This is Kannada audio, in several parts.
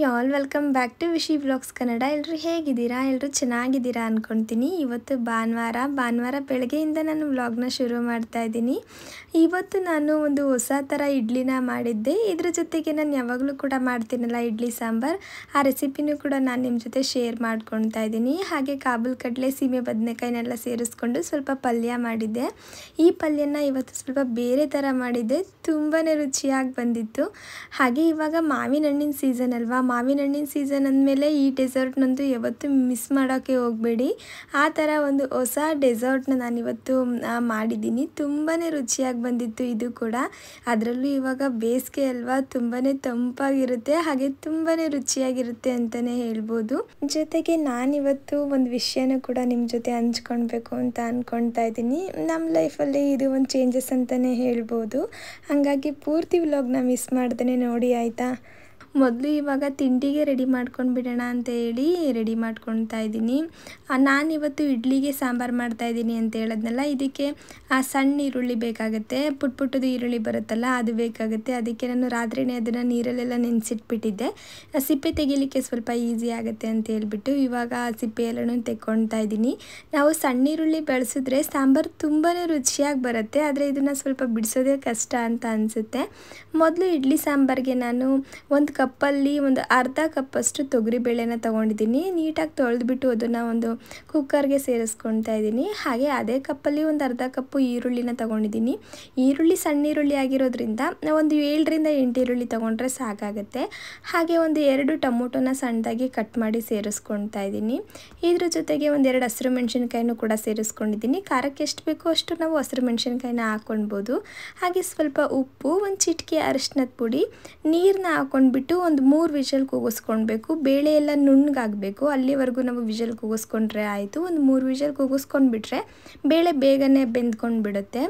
morning all welcome back to Vishi blogs Kannada ಎಲ್ಲರೂ ಹೇಗಿದ್ದೀರಾ ಎಲ್ಲರೂ ಚೆನ್ನಾಗಿದ್ದೀರಾ ಅಂದ್ಕೊಳ್ತೀನಿ ಇವತ್ತು ಭಾನುವಾರ ಭಾನುವಾರ ಬೆಳಗ್ಗೆಯಿಂದ ನಾನು ವ್ಲಾಗ್ನ ಶುರು ಮಾಡ್ತಾ ಇದ್ದೀನಿ ಇವತ್ತು ನಾನು ಒಂದು ಹೊಸ ಥರ ಇಡ್ಲಿನ ಮಾಡಿದ್ದೆ ಇದ್ರ ಜೊತೆಗೆ ನಾನು ಯಾವಾಗಲೂ ಕೂಡ ಮಾಡ್ತೀನಲ್ಲ ಇಡ್ಲಿ ಸಾಂಬಾರ್ ಆ ರೆಸಿಪಿನೂ ಕೂಡ ನಾನು ನಿಮ್ಮ ಜೊತೆ ಶೇರ್ ಮಾಡ್ಕೊಳ್ತಾ ಇದ್ದೀನಿ ಹಾಗೆ ಕಾಬುಲ್ ಕಡಲೆ ಸೀಮೆ ಬದನೆಕಾಯಿನೆಲ್ಲ ಸೇರಿಸ್ಕೊಂಡು ಸ್ವಲ್ಪ ಪಲ್ಯ ಮಾಡಿದ್ದೆ ಈ ಪಲ್ಯನ ಇವತ್ತು ಸ್ವಲ್ಪ ಬೇರೆ ಥರ ಮಾಡಿದ್ದೆ ತುಂಬಾ ರುಚಿಯಾಗಿ ಬಂದಿತ್ತು ಹಾಗೆ ಇವಾಗ ಮಾವಿನ ಹಣ್ಣಿನ ಸೀಸನ್ ಅಲ್ವಾ ಮಾವಿನ ಹಣ್ಣಿನ ಸೀಸನ್ ಅಂದಮೇಲೆ ಈ ಡೆಸರ್ಟ್ನಂತೂ ಯಾವತ್ತೂ ಮಿಸ್ ಮಾಡೋಕ್ಕೆ ಹೋಗಬೇಡಿ ಆ ಥರ ಒಂದು ಹೊಸ ಡೆಸರ್ಟ್ನ ನಾನಿವತ್ತು ಮಾಡಿದ್ದೀನಿ ತುಂಬಾ ರುಚಿಯಾಗಿ ಬಂದಿತ್ತು ಇದು ಕೂಡ ಅದರಲ್ಲೂ ಇವಾಗ ಬೇಸಿಗೆ ಅಲ್ವಾ ತುಂಬಾ ತಂಪಾಗಿರುತ್ತೆ ಹಾಗೆ ತುಂಬಾ ರುಚಿಯಾಗಿರುತ್ತೆ ಅಂತಲೇ ಹೇಳ್ಬೋದು ಜೊತೆಗೆ ನಾನಿವತ್ತು ಒಂದು ವಿಷಯನ ಕೂಡ ನಿಮ್ಮ ಜೊತೆ ಹಂಚ್ಕೊಳ್ಬೇಕು ಅಂತ ಅಂದ್ಕೊಳ್ತಾ ಇದ್ದೀನಿ ನಮ್ಮ ಲೈಫಲ್ಲಿ ಇದು ಒಂದು ಚೇಂಜಸ್ ಅಂತಲೇ ಹೇಳ್ಬೋದು ಹಾಗಾಗಿ ಪೂರ್ತಿ ವ್ಲಾಗ್ನ ಮಿಸ್ ಮಾಡ್ದೇ ನೋಡಿ ಆಯಿತಾ ಮೊದಲು ಇವಾಗ ತಿಂಡಿಗೆ ರೆಡಿ ಮಾಡ್ಕೊಂಡು ಬಿಡೋಣ ಅಂತ ಹೇಳಿ ರೆಡಿ ಮಾಡ್ಕೊಳ್ತಾ ಇದ್ದೀನಿ ಇವತ್ತು ಇಡ್ಲಿಗೆ ಸಾಂಬಾರು ಇದ್ದೀನಿ ಅಂತ ಹೇಳೋದ್ನಲ್ಲ ಇದಕ್ಕೆ ಆ ಸಣ್ಣ ಈರುಳ್ಳಿ ಬೇಕಾಗುತ್ತೆ ಪುಟ್ ಪುಟ್ಟದು ಈರುಳ್ಳಿ ಬರುತ್ತಲ್ಲ ಅದು ಬೇಕಾಗುತ್ತೆ ಅದಕ್ಕೆ ನಾನು ರಾತ್ರಿನೇ ಅದನ್ನು ನೀರಲ್ಲೆಲ್ಲ ನೆನೆಸಿಟ್ಬಿಟ್ಟಿದ್ದೆ ಸಿಪ್ಪೆ ತೆಗಿಲಿಕ್ಕೆ ಸ್ವಲ್ಪ ಈಸಿ ಆಗುತ್ತೆ ಅಂತ ಹೇಳಿಬಿಟ್ಟು ಇವಾಗ ಆ ಎಲ್ಲನೂ ತೆಕ್ಕೊಳ್ತಾ ಇದ್ದೀನಿ ನಾವು ಸಣ್ಣ ಈರುಳ್ಳಿ ಬಳಸಿದ್ರೆ ಸಾಂಬಾರು ತುಂಬಾ ರುಚಿಯಾಗಿ ಬರುತ್ತೆ ಆದರೆ ಇದನ್ನು ಸ್ವಲ್ಪ ಬಿಡಿಸೋದೇ ಕಷ್ಟ ಅಂತ ಅನಿಸುತ್ತೆ ಮೊದಲು ಇಡ್ಲಿ ಸಾಂಬಾರಿಗೆ ನಾನು ಒಂದು ಕಪ್ಪಲ್ಲಿ ಒಂದು ಅರ್ಧ ಕಪ್ಪಷ್ಟು ತೊಗರಿಬೇಳೆನ ತೊಗೊಂಡಿದ್ದೀನಿ ನೀಟಾಗಿ ತೊಳೆದ್ಬಿಟ್ಟು ಅದನ್ನು ಒಂದು ಕುಕ್ಕರ್ಗೆ ಸೇರಿಸ್ಕೊಳ್ತಾ ಇದ್ದೀನಿ ಹಾಗೆ ಅದೇ ಕಪ್ಪಲ್ಲಿ ಒಂದು ಅರ್ಧ ಕಪ್ಪು ಈರುಳ್ಳಿನ ತೊಗೊಂಡಿದ್ದೀನಿ ಈರುಳ್ಳಿ ಸಣ್ಣ ಈರುಳ್ಳಿ ಆಗಿರೋದ್ರಿಂದ ಒಂದು ಏಳರಿಂದ ಎಂಟು ಈರುಳ್ಳಿ ತೊಗೊಂಡ್ರೆ ಸಾಕಾಗುತ್ತೆ ಹಾಗೆ ಒಂದು ಎರಡು ಟೊಮೊಟೊನ ಸಣ್ಣದಾಗಿ ಕಟ್ ಮಾಡಿ ಸೇರಿಸ್ಕೊಳ್ತಾ ಇದ್ದೀನಿ ಇದ್ರ ಜೊತೆಗೆ ಒಂದೆರಡು ಹಸಿರು ಮೆಣಸಿನ್ಕಾಯಿನೂ ಕೂಡ ಸೇರಿಸ್ಕೊಂಡಿದ್ದೀನಿ ಖಾರಕ್ಕೆ ಎಷ್ಟು ಬೇಕೋ ಅಷ್ಟು ನಾವು ಹಸಿರು ಮೆಣಸಿನ್ಕಾಯಿನ ಹಾಕ್ಕೊಳ್ಬೋದು ಹಾಗೆ ಸ್ವಲ್ಪ ಉಪ್ಪು ಒಂದು ಚಿಟಿಕೆ ಅರಿಶಿನದ ಪುಡಿ ನೀರನ್ನ ಹಾಕ್ಕೊಂಡ್ಬಿಟ್ಟು ಬಿಟ್ಟು ಒಂದು ಮೂರು ವಿಷಲ್ ಕೂಗಿಸ್ಕೊಳ್ಬೇಕು ಬೇಳೆ ಎಲ್ಲ ನುಣ್ಣಗಾಗಬೇಕು ಅಲ್ಲಿವರೆಗೂ ನಾವು ವಿಷಲ್ ಕೂಗಿಸ್ಕೊಂಡ್ರೆ ಆಯಿತು ಒಂದು ಮೂರು ವಿಷಲ್ ಕೂಗಿಸ್ಕೊಂಡ್ಬಿಟ್ರೆ ಬೇಳೆ ಬೇಗನೆ ಬೆಂದ್ಕೊಂಡು ಬಿಡುತ್ತೆ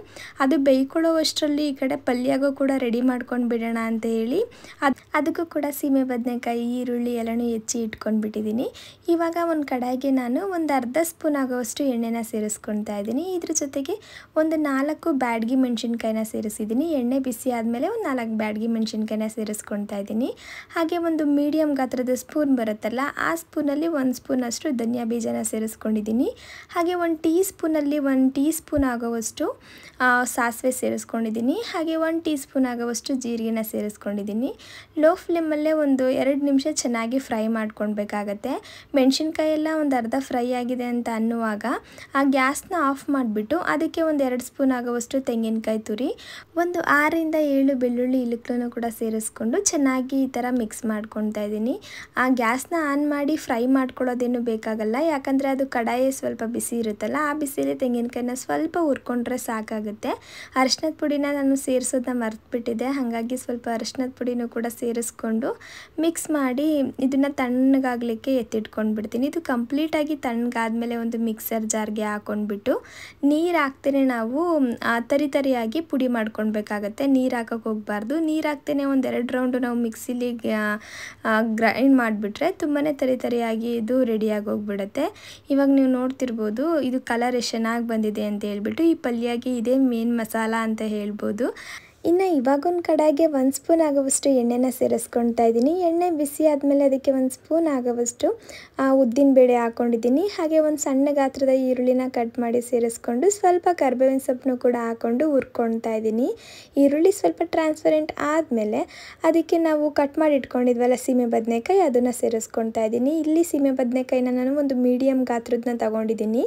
ಅದು ಬೇಯ್ಕೊಳ್ಳೋವಷ್ಟರಲ್ಲಿ ಈ ಕಡೆ ಪಲ್ಯಗೂ ಕೂಡ ರೆಡಿ ಮಾಡ್ಕೊಂಡು ಬಿಡೋಣ ಅಂತ ಹೇಳಿ ಅದು ಅದಕ್ಕೂ ಕೂಡ ಸೀಮೆ ಬದನೆಕಾಯಿ ಈರುಳ್ಳಿ ಎಲ್ಲನೂ ಹೆಚ್ಚಿ ಇಟ್ಕೊಂಡ್ಬಿಟ್ಟಿದ್ದೀನಿ ಇವಾಗ ಒಂದು ಕಡಾಯಿಗೆ ನಾನು ಒಂದು ಅರ್ಧ ಸ್ಪೂನ್ ಆಗೋವಷ್ಟು ಎಣ್ಣೆನ ಸೇರಿಸ್ಕೊಳ್ತಾ ಇದ್ದೀನಿ ಇದ್ರ ಜೊತೆಗೆ ಒಂದು ನಾಲ್ಕು ಬ್ಯಾಡ್ಗಿ ಮೆಣಸಿನ್ಕಾಯಿನ ಸೇರಿಸಿದ್ದೀನಿ ಎಣ್ಣೆ ಬಿಸಿ ಆದಮೇಲೆ ಒಂದು ನಾಲ್ಕು ಬ್ಯಾಡ್ಗಿ ಮೆಣಸಿನ್ಕಾಯಿನ ಸೇರಿಸ್ಕೊಳ್ತಾ ಇದ್ದೀನಿ ಹಾಗೆ ಒಂದು ಮೀಡಿಯಂ ಗಾತ್ರದ ಸ್ಪೂನ್ ಬರುತ್ತಲ್ಲ ಆ ಸ್ಪೂನಲ್ಲಿ ಒಂದು ಸ್ಪೂನಷ್ಟು ಧನಿಯಾ ಬೀಜನ ಸೇರಿಸ್ಕೊಂಡಿದ್ದೀನಿ ಹಾಗೆ ಒಂದು ಟೀ ಸ್ಪೂನಲ್ಲಿ ಒಂದು ಟೀ ಸ್ಪೂನ್ ಆಗೋವಷ್ಟು ಸಾಸಿವೆ ಸೇರಿಸ್ಕೊಂಡಿದ್ದೀನಿ ಹಾಗೆ ಒಂದು ಟೀ ಸ್ಪೂನ್ ಆಗುವಷ್ಟು ಜೀರಿಗೆನ ಸೇರಿಸ್ಕೊಂಡಿದ್ದೀನಿ ಲೋ ಫ್ಲೇಮಲ್ಲೇ ಒಂದು ಎರಡು ನಿಮಿಷ ಚೆನ್ನಾಗಿ ಫ್ರೈ ಮಾಡ್ಕೊಳ್ಬೇಕಾಗತ್ತೆ ಮೆಣಸಿನ್ಕಾಯಿ ಎಲ್ಲ ಒಂದು ಅರ್ಧ ಫ್ರೈ ಆಗಿದೆ ಅಂತ ಅನ್ನುವಾಗ ಆ ಗ್ಯಾಸ್ನ ಆಫ್ ಮಾಡಿಬಿಟ್ಟು ಅದಕ್ಕೆ ಒಂದು ಎರಡು ಸ್ಪೂನ್ ಆಗೋವಷ್ಟು ತೆಂಗಿನಕಾಯಿ ತುರಿ ಒಂದು ಆರಿಂದ ಏಳು ಬೆಳ್ಳುಳ್ಳಿ ಇಲುಕನ್ನು ಕೂಡ ಸೇರಿಸ್ಕೊಂಡು ಚೆನ್ನಾಗಿ ಈ ಥರ ಮಿಕ್ಸ್ ಮಾಡ್ಕೊತಾ ಇದ್ದೀನಿ ಆ ಗ್ಯಾಸ್ನ ಆನ್ ಮಾಡಿ ಫ್ರೈ ಮಾಡ್ಕೊಳ್ಳೋದೇನು ಬೇಕಾಗಲ್ಲ ಯಾಕಂದರೆ ಅದು ಕಡಾಯಿ ಸ್ವಲ್ಪ ಬಿಸಿ ಇರುತ್ತಲ್ಲ ಆ ಬಿಸಿಲಿ ತೆಂಗಿನಕಾಯಿನ ಸ್ವಲ್ಪ ಹುರ್ಕೊಂಡ್ರೆ ಸಾಕಾಗುತ್ತೆ ಅರಿಶಿನದ ಪುಡಿನ ನಾನು ಸೇರಿಸೋದನ್ನ ಬಿಟ್ಟಿದೆ ಹಾಗಾಗಿ ಸ್ವಲ್ಪ ಅರಿಶಿನದ ಪುಡಿನೂ ಕೂಡ ಸೇರಿಸ್ಕೊಂಡು ಮಿಕ್ಸ್ ಮಾಡಿ ಇದನ್ನು ತಣ್ಣಗಾಗಲಿಕ್ಕೆ ಎತ್ತಿಟ್ಕೊಂಡ್ಬಿಡ್ತೀನಿ ಇದು ಕಂಪ್ಲೀಟಾಗಿ ತಣ್ಣಗಾದ್ಮೇಲೆ ಒಂದು ಮಿಕ್ಸರ್ ಜಾರ್ಗೆ ಹಾಕೊಂಡ್ಬಿಟ್ಟು ನೀರು ಹಾಕ್ತೇನೆ ನಾವು ತರಿ ತರಿಯಾಗಿ ಪುಡಿ ಮಾಡ್ಕೊಳ್ಬೇಕಾಗತ್ತೆ ನೀರು ಹಾಕೋಕೆ ಹೋಗಬಾರ್ದು ನೀರು ಹಾಕ್ತೇನೆ ಒಂದೆರಡು ರೌಂಡು ನಾವು ಮಿಕ್ಸಿಲಿ ಗ್ರೈಂಡ್ ಮಾಡಿಬಿಟ್ರೆ ತುಂಬಾ ತರಿ ತರಿಯಾಗಿ ಇದು ರೆಡಿಯಾಗಿ ಹೋಗ್ಬಿಡುತ್ತೆ ಇವಾಗ ನೀವು ನೋಡ್ತಿರ್ಬೋದು ಇದು ಕಲರ್ ಎಷ್ಟು ಚೆನ್ನಾಗಿ ಬಂದಿದೆ ಅಂತ ಹೇಳ್ಬಿಟ್ಟು ಈ ಪಲ್ಯಗೆ ಇದೇ ಮೇನ್ ಮಸಾಲ ಅಂತ ಹೇಳ್ಬೋದು ಇನ್ನು ಇವಾಗೊಂದು ಕಡೆಗೆ ಒಂದು ಸ್ಪೂನ್ ಆಗೋವಷ್ಟು ಎಣ್ಣೆನ ಸೇರಿಸ್ಕೊಳ್ತಾ ಇದ್ದೀನಿ ಎಣ್ಣೆ ಬಿಸಿ ಆದಮೇಲೆ ಅದಕ್ಕೆ ಒಂದು ಸ್ಪೂನ್ ಆಗೋವಷ್ಟು ಉದ್ದಿನ ಬೇಳೆ ಹಾಕ್ಕೊಂಡಿದ್ದೀನಿ ಹಾಗೆ ಒಂದು ಸಣ್ಣ ಗಾತ್ರದ ಈರುಳ್ಳಿನ ಕಟ್ ಮಾಡಿ ಸೇರಿಸ್ಕೊಂಡು ಸ್ವಲ್ಪ ಕರ್ಬೇವಿನ ಸೊಪ್ಪನ್ನು ಕೂಡ ಹಾಕ್ಕೊಂಡು ಹುರ್ಕೊಳ್ತಾ ಇದ್ದೀನಿ ಈರುಳ್ಳಿ ಸ್ವಲ್ಪ ಟ್ರಾನ್ಸ್ಪರೆಂಟ್ ಆದಮೇಲೆ ಅದಕ್ಕೆ ನಾವು ಕಟ್ ಮಾಡಿ ಇಟ್ಕೊಂಡಿದ್ವಲ್ಲ ಸೀಮೆ ಬದನೆಕಾಯಿ ಅದನ್ನು ಸೇರಿಸ್ಕೊಳ್ತಾ ಇದ್ದೀನಿ ಇಲ್ಲಿ ಸೀಮೆ ಬದನೆಕಾಯಿನ ನಾನು ಒಂದು ಮೀಡಿಯಮ್ ಗಾತ್ರದನ್ನ ತೊಗೊಂಡಿದ್ದೀನಿ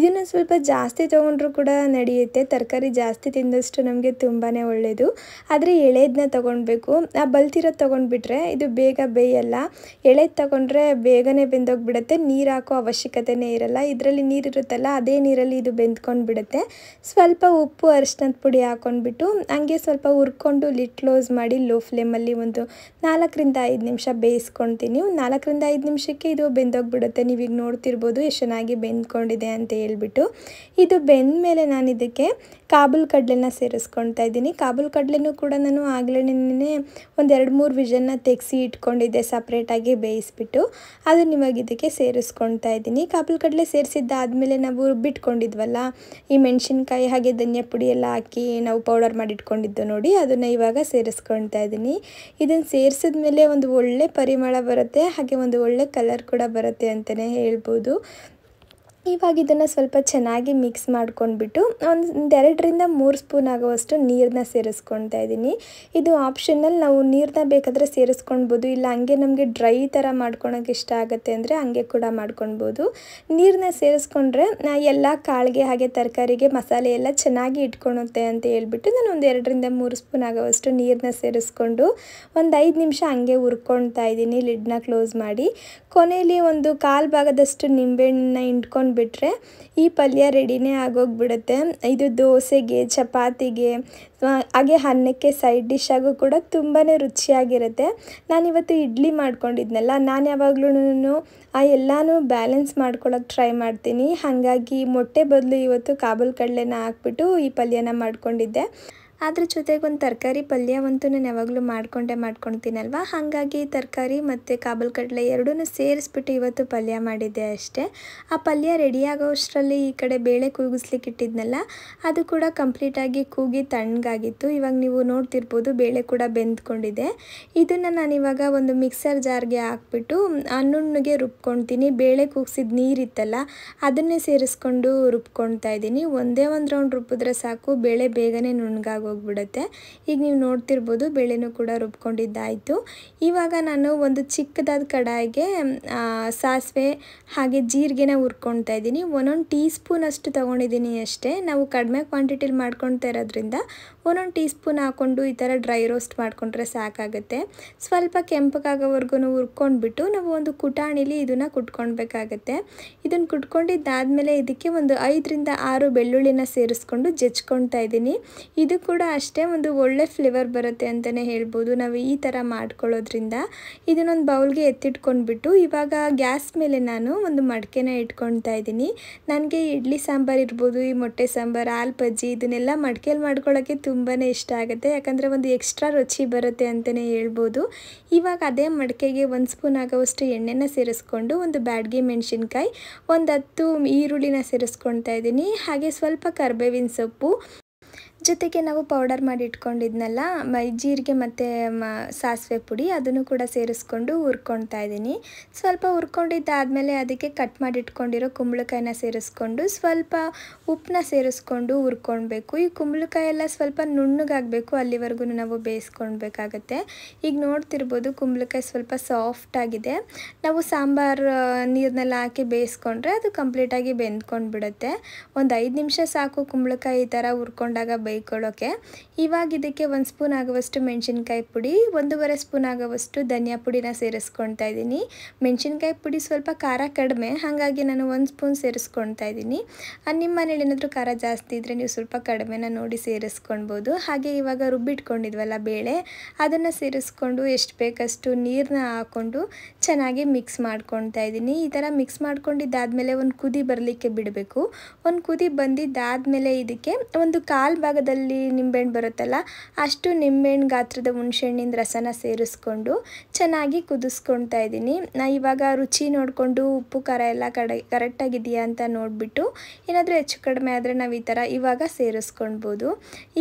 ಇದನ್ನು ಸ್ವಲ್ಪ ಜಾಸ್ತಿ ತೊಗೊಂಡ್ರೂ ಕೂಡ ನಡೆಯುತ್ತೆ ತರಕಾರಿ ಜಾಸ್ತಿ ತಿಂದಷ್ಟು ನಮಗೆ ತುಂಬಾ ಒಳ್ಳೆಯದು ಇದು ಆದರೆ ಎಳೆದನ್ನ ತೊಗೊಳ್ಬೇಕು ಆ ಬಲ್ತಿರೋದು ತೊಗೊಂಡ್ಬಿಟ್ರೆ ಇದು ಬೇಗ ಬೇಯಲ್ಲ ಎಳೆದು ತೊಗೊಂಡ್ರೆ ಬೇಗನೆ ಬೆಂದೋಗಿಬಿಡುತ್ತೆ ನೀರು ಹಾಕೋ ಅವಶ್ಯಕತೆನೇ ಇರಲ್ಲ ಇದರಲ್ಲಿ ನೀರಿರುತ್ತಲ್ಲ ಅದೇ ನೀರಲ್ಲಿ ಇದು ಬೆಂದ್ಕೊಂಡು ಬಿಡುತ್ತೆ ಸ್ವಲ್ಪ ಉಪ್ಪು ಅರಿಶಿನದ ಪುಡಿ ಹಾಕೊಂಡ್ಬಿಟ್ಟು ಹಂಗೆ ಸ್ವಲ್ಪ ಹುರ್ಕೊಂಡು ಲಿಟ್ ಕ್ಲೋಸ್ ಮಾಡಿ ಲೋ ಫ್ಲೇಮಲ್ಲಿ ಒಂದು ನಾಲ್ಕರಿಂದ ಐದು ನಿಮಿಷ ಬೇಯಿಸ್ಕೊಳ್ತೀನಿ ನಾಲ್ಕರಿಂದ ಐದು ನಿಮಿಷಕ್ಕೆ ಇದು ಬೆಂದೋಗಿಬಿಡುತ್ತೆ ನೀವೀಗ ನೋಡ್ತಿರ್ಬೋದು ಎಷ್ಟು ಚೆನ್ನಾಗಿ ಬೆಂದ್ಕೊಂಡಿದೆ ಅಂತ ಹೇಳ್ಬಿಟ್ಟು ಇದು ಬೆಂದ ಮೇಲೆ ನಾನು ಇದಕ್ಕೆ ಕಾಬುಲ್ ಕಡಲೆನ ಸೇರಿಸ್ಕೊಳ್ತಾ ಇದ್ದೀನಿ ಕಾಬುಲ್ ಕಡಲೆನೂ ಕೂಡ ನಾನು ಆಗ್ಲೇನೆ ಒಂದೆರಡು ಮೂರು ವಿಜನ್ನ ತೆಗೆಸಿ ಇಟ್ಕೊಂಡಿದ್ದೆ ಸಪ್ರೇಟಾಗಿ ಬೇಯಿಸ್ಬಿಟ್ಟು ಅದನ್ನು ಇವಾಗ ಇದಕ್ಕೆ ಸೇರಿಸ್ಕೊಳ್ತಾ ಇದ್ದೀನಿ ಕಾಬುಲ್ ಕಡಲೆ ಸೇರಿಸಿದ್ದಾದಮೇಲೆ ನಾವು ರುಬ್ಬಿಟ್ಕೊಂಡಿದ್ವಲ್ಲ ಈ ಮೆಣಸಿನ್ಕಾಯಿ ಹಾಗೆ ಧನ್ಯ ಪುಡಿ ಎಲ್ಲ ಹಾಕಿ ನಾವು ಪೌಡರ್ ಮಾಡಿಟ್ಕೊಂಡಿದ್ದು ನೋಡಿ ಅದನ್ನು ಇವಾಗ ಸೇರಿಸ್ಕೊಳ್ತಾ ಇದ್ದೀನಿ ಇದನ್ನು ಸೇರಿಸಿದ ಮೇಲೆ ಒಂದು ಒಳ್ಳೆ ಪರಿಮಳ ಬರುತ್ತೆ ಹಾಗೆ ಒಂದು ಒಳ್ಳೆ ಕಲರ್ ಕೂಡ ಬರುತ್ತೆ ಅಂತಲೇ ಹೇಳ್ಬೋದು ಇವಾಗ ಇದನ್ನು ಸ್ವಲ್ಪ ಚೆನ್ನಾಗಿ ಮಿಕ್ಸ್ ಮಾಡ್ಕೊಂಡ್ಬಿಟ್ಟು ಒಂದು ಎರಡರಿಂದ ಮೂರು ಸ್ಪೂನ್ ಆಗುವಷ್ಟು ನೀರನ್ನ ಸೇರಿಸ್ಕೊಳ್ತಾ ಇದ್ದೀನಿ ಇದು ಆಪ್ಷನಲ್ ನಾವು ನೀರನ್ನ ಬೇಕಾದರೆ ಸೇರಿಸ್ಕೊಳ್ಬೋದು ಇಲ್ಲ ಹಂಗೆ ನಮಗೆ ಡ್ರೈ ಥರ ಮಾಡ್ಕೊಳೋಕೆ ಇಷ್ಟ ಆಗುತ್ತೆ ಅಂದರೆ ಹಂಗೆ ಕೂಡ ಮಾಡ್ಕೊಳ್ಬೋದು ನೀರನ್ನ ಸೇರಿಸ್ಕೊಂಡ್ರೆ ಎಲ್ಲ ಕಾಳಿಗೆ ಹಾಗೆ ತರಕಾರಿಗೆ ಮಸಾಲೆ ಎಲ್ಲ ಚೆನ್ನಾಗಿ ಇಟ್ಕೊಳುತ್ತೆ ಅಂತ ಹೇಳ್ಬಿಟ್ಟು ನಾನು ಒಂದು ಎರಡರಿಂದ ಮೂರು ಸ್ಪೂನ್ ಆಗುವಷ್ಟು ನೀರನ್ನ ಸೇರಿಸ್ಕೊಂಡು ಒಂದು ಐದು ನಿಮಿಷ ಹಂಗೆ ಹುರ್ಕೊಳ್ತಾ ಇದ್ದೀನಿ ಲಿಡ್ನ ಕ್ಲೋಸ್ ಮಾಡಿ ಕೊನೆಯಲ್ಲಿ ಒಂದು ಕಾಲು ಭಾಗದಷ್ಟು ನಿಂಬೆಹಣ್ಣನ್ನ ಇಟ್ಕೊಂಡು ಬಿಟ್ಟರೆ ಈ ಪಲ್ಯ ರೆಡಿನೇ ಆಗೋಗ್ಬಿಡುತ್ತೆ ಇದು ದೋಸೆಗೆ ಚಪಾತಿಗೆ ಹಾಗೆ ಅನ್ನಕ್ಕೆ ಸೈಡ್ ಡಿಶ್ ಆಗು ಕೂಡ ತುಂಬಾ ರುಚಿಯಾಗಿರುತ್ತೆ ನಾನಿವತ್ತು ಇಡ್ಲಿ ಮಾಡ್ಕೊಂಡಿದ್ನಲ್ಲ ನಾನು ಯಾವಾಗ್ಲೂ ಆ ಎಲ್ಲನೂ ಬ್ಯಾಲೆನ್ಸ್ ಮಾಡ್ಕೊಳ್ಳೋಕೆ ಟ್ರೈ ಮಾಡ್ತೀನಿ ಹಾಗಾಗಿ ಮೊಟ್ಟೆ ಬದಲು ಇವತ್ತು ಕಾಬಲ್ ಕಡಲೆನ ಹಾಕ್ಬಿಟ್ಟು ಈ ಪಲ್ಯನ ಮಾಡ್ಕೊಂಡಿದ್ದೆ ಅದ್ರ ಜೊತೆಗೆ ಒಂದು ತರಕಾರಿ ಪಲ್ಯವಂತೂ ನಾನು ಯಾವಾಗಲೂ ಮಾಡಿಕೊಂಡೇ ಮಾಡ್ಕೊಳ್ತೀನಲ್ವ ಹಾಗಾಗಿ ತರಕಾರಿ ಮತ್ತು ಕಾಬಲ್ ಕಡಲೆ ಎರಡೂ ಸೇರಿಸ್ಬಿಟ್ಟು ಇವತ್ತು ಪಲ್ಯ ಮಾಡಿದ್ದೆ ಅಷ್ಟೇ ಆ ಪಲ್ಯ ರೆಡಿ ಆಗೋಷ್ಟರಲ್ಲಿ ಈ ಕಡೆ ಬೇಳೆ ಕೂಗಿಸ್ಲಿಕ್ಕೆ ಇಟ್ಟಿದ್ನಲ್ಲ ಅದು ಕೂಡ ಕಂಪ್ಲೀಟಾಗಿ ಕೂಗಿ ತಣ್ಣಗಾಗಿತ್ತು ಇವಾಗ ನೀವು ನೋಡ್ತಿರ್ಬೋದು ಬೇಳೆ ಕೂಡ ಬೆಂದ್ಕೊಂಡಿದೆ ಇದನ್ನು ಇವಾಗ ಒಂದು ಮಿಕ್ಸರ್ ಜಾರ್ಗೆ ಹಾಕ್ಬಿಟ್ಟು ಅನ್ನುಣ್ಣಿಗೆ ರುಬ್ಕೊಳ್ತೀನಿ ಬೇಳೆ ಕೂಗಿಸಿದ ನೀರಿತ್ತಲ್ಲ ಅದನ್ನೇ ಸೇರಿಸ್ಕೊಂಡು ರುಬ್ಕೊಳ್ತಾ ಇದ್ದೀನಿ ಒಂದೇ ಒಂದು ರೌಂಡ್ ರುಬ್ಬಿದ್ರೆ ಸಾಕು ಬೇಳೆ ಬೇಗನೆ ನುಣ್ಣಗಾಗೋ ಹೋಗ್ಬಿಡುತ್ತೆ ಈಗ ನೀವು ನೋಡ್ತಿರ್ಬೋದು ಬೇಳೆನೂ ಕೂಡ ರುಬ್ಕೊಂಡಿದ್ದಾಯಿತು ಇವಾಗ ನಾನು ಒಂದು ಚಿಕ್ಕದಾದ ಕಡಾಯಿಗೆ ಸಾಸಿವೆ ಹಾಗೆ ಜೀರಿಗೆನ ಹುರ್ಕೊಳ್ತಾ ಇದ್ದೀನಿ ಒಂದೊಂದು ಟೀ ಸ್ಪೂನ್ ಅಷ್ಟು ತೊಗೊಂಡಿದ್ದೀನಿ ಅಷ್ಟೇ ನಾವು ಕಡಿಮೆ ಕ್ವಾಂಟಿಟಿಲಿ ಮಾಡ್ಕೊಳ್ತಾ ಇರೋದ್ರಿಂದ ಒಂದೊಂದು ಟೀ ಸ್ಪೂನ್ ಹಾಕ್ಕೊಂಡು ಈ ಥರ ಡ್ರೈ ರೋಸ್ಟ್ ಮಾಡಿಕೊಂಡ್ರೆ ಸಾಕಾಗುತ್ತೆ ಸ್ವಲ್ಪ ಕೆಂಪಗಾಗೋವರೆಗೂ ಹುರ್ಕೊಂಡ್ಬಿಟ್ಟು ನಾವು ಒಂದು ಕುಟಾಣಿಲಿ ಇದನ್ನು ಕುಟ್ಕೊಳ್ಬೇಕಾಗತ್ತೆ ಇದನ್ನು ಕುಟ್ಕೊಂಡಿದ್ದಾದಮೇಲೆ ಇದಕ್ಕೆ ಒಂದು ಐದರಿಂದ ಆರು ಬೆಳ್ಳುಳ್ಳಿನ ಸೇರಿಸ್ಕೊಂಡು ಜಜ್ಕೊಳ್ತಾ ಇದ್ದೀನಿ ಇದು ಕೂಡ ಅಷ್ಟೇ ಒಂದು ಒಳ್ಳೆ ಫ್ಲೇವರ್ ಬರುತ್ತೆ ಅಂತಲೇ ಹೇಳ್ಬೋದು ನಾವು ಈ ಥರ ಮಾಡ್ಕೊಳ್ಳೋದ್ರಿಂದ ಇದನ್ನೊಂದು ಬೌಲ್ಗೆ ಎತ್ತಿಟ್ಕೊಂಡ್ಬಿಟ್ಟು ಇವಾಗ ಗ್ಯಾಸ್ ಮೇಲೆ ನಾನು ಒಂದು ಮಡಕೆನ ಇಟ್ಕೊಳ್ತಾ ಇದ್ದೀನಿ ನನಗೆ ಇಡ್ಲಿ ಸಾಂಬಾರು ಇರ್ಬೋದು ಈ ಮೊಟ್ಟೆ ಸಾಂಬಾರು ಹಾಲು ಬಜ್ಜಿ ಇದನ್ನೆಲ್ಲ ಮಡಕೆಯಲ್ಲಿ ಮಾಡ್ಕೊಳ್ಳೋಕ್ಕೆ ತುಂಬ ತುಂಬಾ ಇಷ್ಟ ಆಗುತ್ತೆ ಯಾಕಂದರೆ ಒಂದು ಎಕ್ಸ್ಟ್ರಾ ರುಚಿ ಬರುತ್ತೆ ಅಂತಲೇ ಹೇಳ್ಬೋದು ಇವಾಗ ಅದೇ ಮಡಿಕೆಗೆ ಒಂದು ಸ್ಪೂನ್ ಆಗೋವಷ್ಟು ಎಣ್ಣೆನ ಸೇರಿಸ್ಕೊಂಡು ಒಂದು ಬ್ಯಾಡ್ಗೆ ಮೆಣಸಿನ್ಕಾಯಿ ಒಂದು ಹತ್ತು ಈರುಳ್ಳಿನ ಸೇರಿಸ್ಕೊಳ್ತಾ ಇದ್ದೀನಿ ಹಾಗೆ ಸ್ವಲ್ಪ ಕರ್ಬೇವಿನ ಸೊಪ್ಪು ಜೊತೆಗೆ ನಾವು ಪೌಡರ್ ಮಾಡಿ ಇಟ್ಕೊಂಡಿದ್ನಲ್ಲ ಮೈ ಜೀರಿಗೆ ಮತ್ತು ಮ ಸಾಸಿವೆ ಪುಡಿ ಅದನ್ನು ಕೂಡ ಸೇರಿಸ್ಕೊಂಡು ಹುರ್ಕೊಳ್ತಾ ಇದ್ದೀನಿ ಸ್ವಲ್ಪ ಹುರ್ಕೊಂಡಿದ್ದಾದಮೇಲೆ ಅದಕ್ಕೆ ಕಟ್ ಮಾಡಿಟ್ಕೊಂಡಿರೋ ಇಟ್ಕೊಂಡಿರೋ ಕುಂಬಳಕಾಯಿನ ಸೇರಿಸ್ಕೊಂಡು ಸ್ವಲ್ಪ ಉಪ್ಪನ್ನ ಸೇರಿಸ್ಕೊಂಡು ಹುರ್ಕೊಳ್ಬೇಕು ಈ ಕುಂಬಳಕಾಯಿ ಎಲ್ಲ ಸ್ವಲ್ಪ ನುಣ್ಣಗಾಗಬೇಕು ಅಲ್ಲಿವರೆಗೂ ನಾವು ಬೇಯಿಸ್ಕೊಳ್ಬೇಕಾಗತ್ತೆ ಈಗ ನೋಡ್ತಿರ್ಬೋದು ಕುಂಬಳಕಾಯಿ ಸ್ವಲ್ಪ ಸಾಫ್ಟಾಗಿದೆ ನಾವು ಸಾಂಬಾರು ನೀರನ್ನೆಲ್ಲ ಹಾಕಿ ಬೇಯಿಸ್ಕೊಂಡ್ರೆ ಅದು ಕಂಪ್ಲೀಟಾಗಿ ಬೆಂದ್ಕೊಂಡು ಬಿಡುತ್ತೆ ಒಂದು ಐದು ನಿಮಿಷ ಸಾಕು ಕುಂಬಳಕಾಯಿ ಈ ಥರ ಹುರ್ಕೊಂಡಾಗ ಇವಾಗ ಇದಕ್ಕೆ ಒಂದು ಸ್ಪೂನ್ ಆಗುವಷ್ಟು ಮೆಣಸಿನ್ಕಾಯಿ ಪುಡಿ ಒಂದೂವರೆ ಸ್ಪೂನ್ ಆಗುವಷ್ಟು ಧನಿಯಾ ಪುಡಿನ ಸೇರಿಸ್ಕೊಳ್ತಾ ಇದ್ದೀನಿ ಮೆಣಸಿನ್ಕಾಯಿ ಪುಡಿ ಸ್ವಲ್ಪ ಖಾರ ಕಡಿಮೆ ಹಾಗಾಗಿ ನಾನು ಒಂದು ಸ್ಪೂನ್ ಸೇರಿಸ್ಕೊಳ್ತಾ ಇದ್ದೀನಿ ನಿಮ್ಮ ಮನೇಲಿ ಏನಾದರೂ ಖಾರ ಜಾಸ್ತಿ ಇದ್ದರೆ ನೀವು ಸ್ವಲ್ಪ ಕಡಿಮೆನ ನೋಡಿ ಸೇರಿಸ್ಕೊಳ್ಬೋದು ಹಾಗೆ ಇವಾಗ ರುಬ್ಬಿಟ್ಕೊಂಡಿದ್ವಲ್ಲ ಬೇಳೆ ಅದನ್ನು ಸೇರಿಸ್ಕೊಂಡು ಎಷ್ಟು ಬೇಕಷ್ಟು ನೀರನ್ನ ಹಾಕ್ಕೊಂಡು ಚೆನ್ನಾಗಿ ಮಿಕ್ಸ್ ಮಾಡ್ಕೊಳ್ತಾ ಇದ್ದೀನಿ ಈ ಥರ ಮಿಕ್ಸ್ ಮಾಡ್ಕೊಂಡಿದ್ದಾದ್ಮೇಲೆ ಒಂದು ಕುದಿ ಬರಲಿಕ್ಕೆ ಬಿಡಬೇಕು ಒಂದು ಕುದಿ ಬಂದಿದ್ದಾದಮೇಲೆ ಇದಕ್ಕೆ ಒಂದು ಕಾಲು ಭಾಗ ಗಾತ್ರದಲ್ಲಿ ನಿಂಬೆಹಣ್ಣು ಬರುತ್ತಲ್ಲ ಅಷ್ಟು ನಿಂಬೆಹಣ್ಣು ಗಾತ್ರದ ಹುಣಸೆಹಣ್ಣಿನ ರಸನ ಸೇರಿಸ್ಕೊಂಡು ಚೆನ್ನಾಗಿ ಕುದಿಸ್ಕೊಳ್ತಾ ಇದ್ದೀನಿ ನಾ ಇವಾಗ ರುಚಿ ನೋಡಿಕೊಂಡು ಉಪ್ಪು ಖಾರ ಎಲ್ಲ ಕಡೆ ಕರೆಕ್ಟಾಗಿದೆಯಾ ಅಂತ ನೋಡಿಬಿಟ್ಟು ಏನಾದರೂ ಹೆಚ್ಚು ಕಡಿಮೆ ಆದರೆ ನಾವು ಈ ಥರ ಇವಾಗ ಸೇರಿಸ್ಕೊಳ್ಬೋದು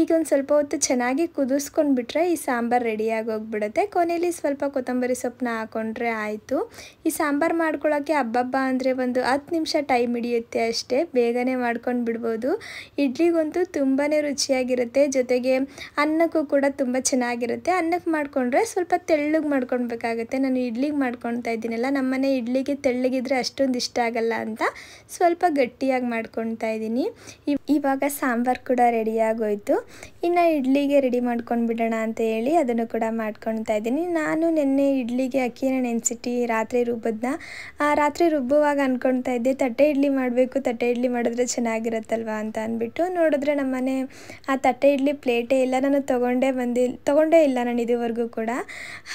ಈಗ ಒಂದು ಸ್ವಲ್ಪ ಹೊತ್ತು ಚೆನ್ನಾಗಿ ಕುದಿಸ್ಕೊಂಡ್ಬಿಟ್ರೆ ಈ ಸಾಂಬಾರು ರೆಡಿಯಾಗಿ ಹೋಗ್ಬಿಡುತ್ತೆ ಕೊನೆಯಲ್ಲಿ ಸ್ವಲ್ಪ ಕೊತ್ತಂಬರಿ ಸೊಪ್ಪನ್ನ ಹಾಕೊಂಡ್ರೆ ಆಯಿತು ಈ ಸಾಂಬಾರು ಮಾಡ್ಕೊಳ್ಳೋಕ್ಕೆ ಹಬ್ಬಬ್ಬ ಅಂದರೆ ಒಂದು ಹತ್ತು ನಿಮಿಷ ಟೈಮ್ ಹಿಡಿಯುತ್ತೆ ಅಷ್ಟೇ ಬೇಗನೆ ಮಾಡ್ಕೊಂಡು ಬಿಡ್ಬೋದು ಇಡ್ಲಿಗಂತೂ ತುಂಬಾ ರುಚಿ ರುಚಿಯಾಗಿರುತ್ತೆ ಜೊತೆಗೆ ಅನ್ನಕ್ಕೂ ಕೂಡ ತುಂಬ ಚೆನ್ನಾಗಿರುತ್ತೆ ಅನ್ನಕ್ಕೆ ಮಾಡಿಕೊಂಡ್ರೆ ಸ್ವಲ್ಪ ತೆಳ್ಳಗೆ ಮಾಡ್ಕೊಳ್ಬೇಕಾಗುತ್ತೆ ನಾನು ಇಡ್ಲಿಗೆ ಮಾಡ್ಕೊಳ್ತಾ ಇದ್ದೀನಲ್ಲ ನಮ್ಮನೆ ಇಡ್ಲಿಗೆ ತೆಳ್ಳಗಿದ್ರೆ ಅಷ್ಟೊಂದು ಇಷ್ಟ ಆಗಲ್ಲ ಅಂತ ಸ್ವಲ್ಪ ಗಟ್ಟಿಯಾಗಿ ಮಾಡ್ಕೊತಾ ಇದ್ದೀನಿ ಇವಾಗ ಸಾಂಬಾರು ಕೂಡ ರೆಡಿಯಾಗೋಯಿತು ಇನ್ನು ಇಡ್ಲಿಗೆ ರೆಡಿ ಮಾಡ್ಕೊಂಡು ಬಿಡೋಣ ಅಂತ ಹೇಳಿ ಅದನ್ನು ಕೂಡ ಮಾಡ್ಕೊಳ್ತಾ ಇದ್ದೀನಿ ನಾನು ನಿನ್ನೆ ಇಡ್ಲಿಗೆ ಅಕ್ಕಿನ ನೆನೆಸಿಟ್ಟು ರಾತ್ರಿ ರುಬ್ಬದನ್ನ ರಾತ್ರಿ ರುಬ್ಬುವಾಗ ಅಂದ್ಕೊಳ್ತಾ ಇದ್ದೆ ತಟ್ಟೆ ಇಡ್ಲಿ ಮಾಡಬೇಕು ತಟ್ಟೆ ಇಡ್ಲಿ ಮಾಡಿದ್ರೆ ಚೆನ್ನಾಗಿರುತ್ತಲ್ವ ಅಂತ ಅಂದ್ಬಿಟ್ಟು ನೋಡಿದ್ರೆ ನಮ್ಮನೆ ಆ ತಟ್ಟೆ ಇಡ್ಲಿ ಪ್ಲೇಟೇ ಇಲ್ಲ ನಾನು ತೊಗೊಂಡೇ ಬಂದಿಲ್ಲ ತೊಗೊಂಡೇ ಇಲ್ಲ ನಾನು ಇದುವರೆಗೂ ಕೂಡ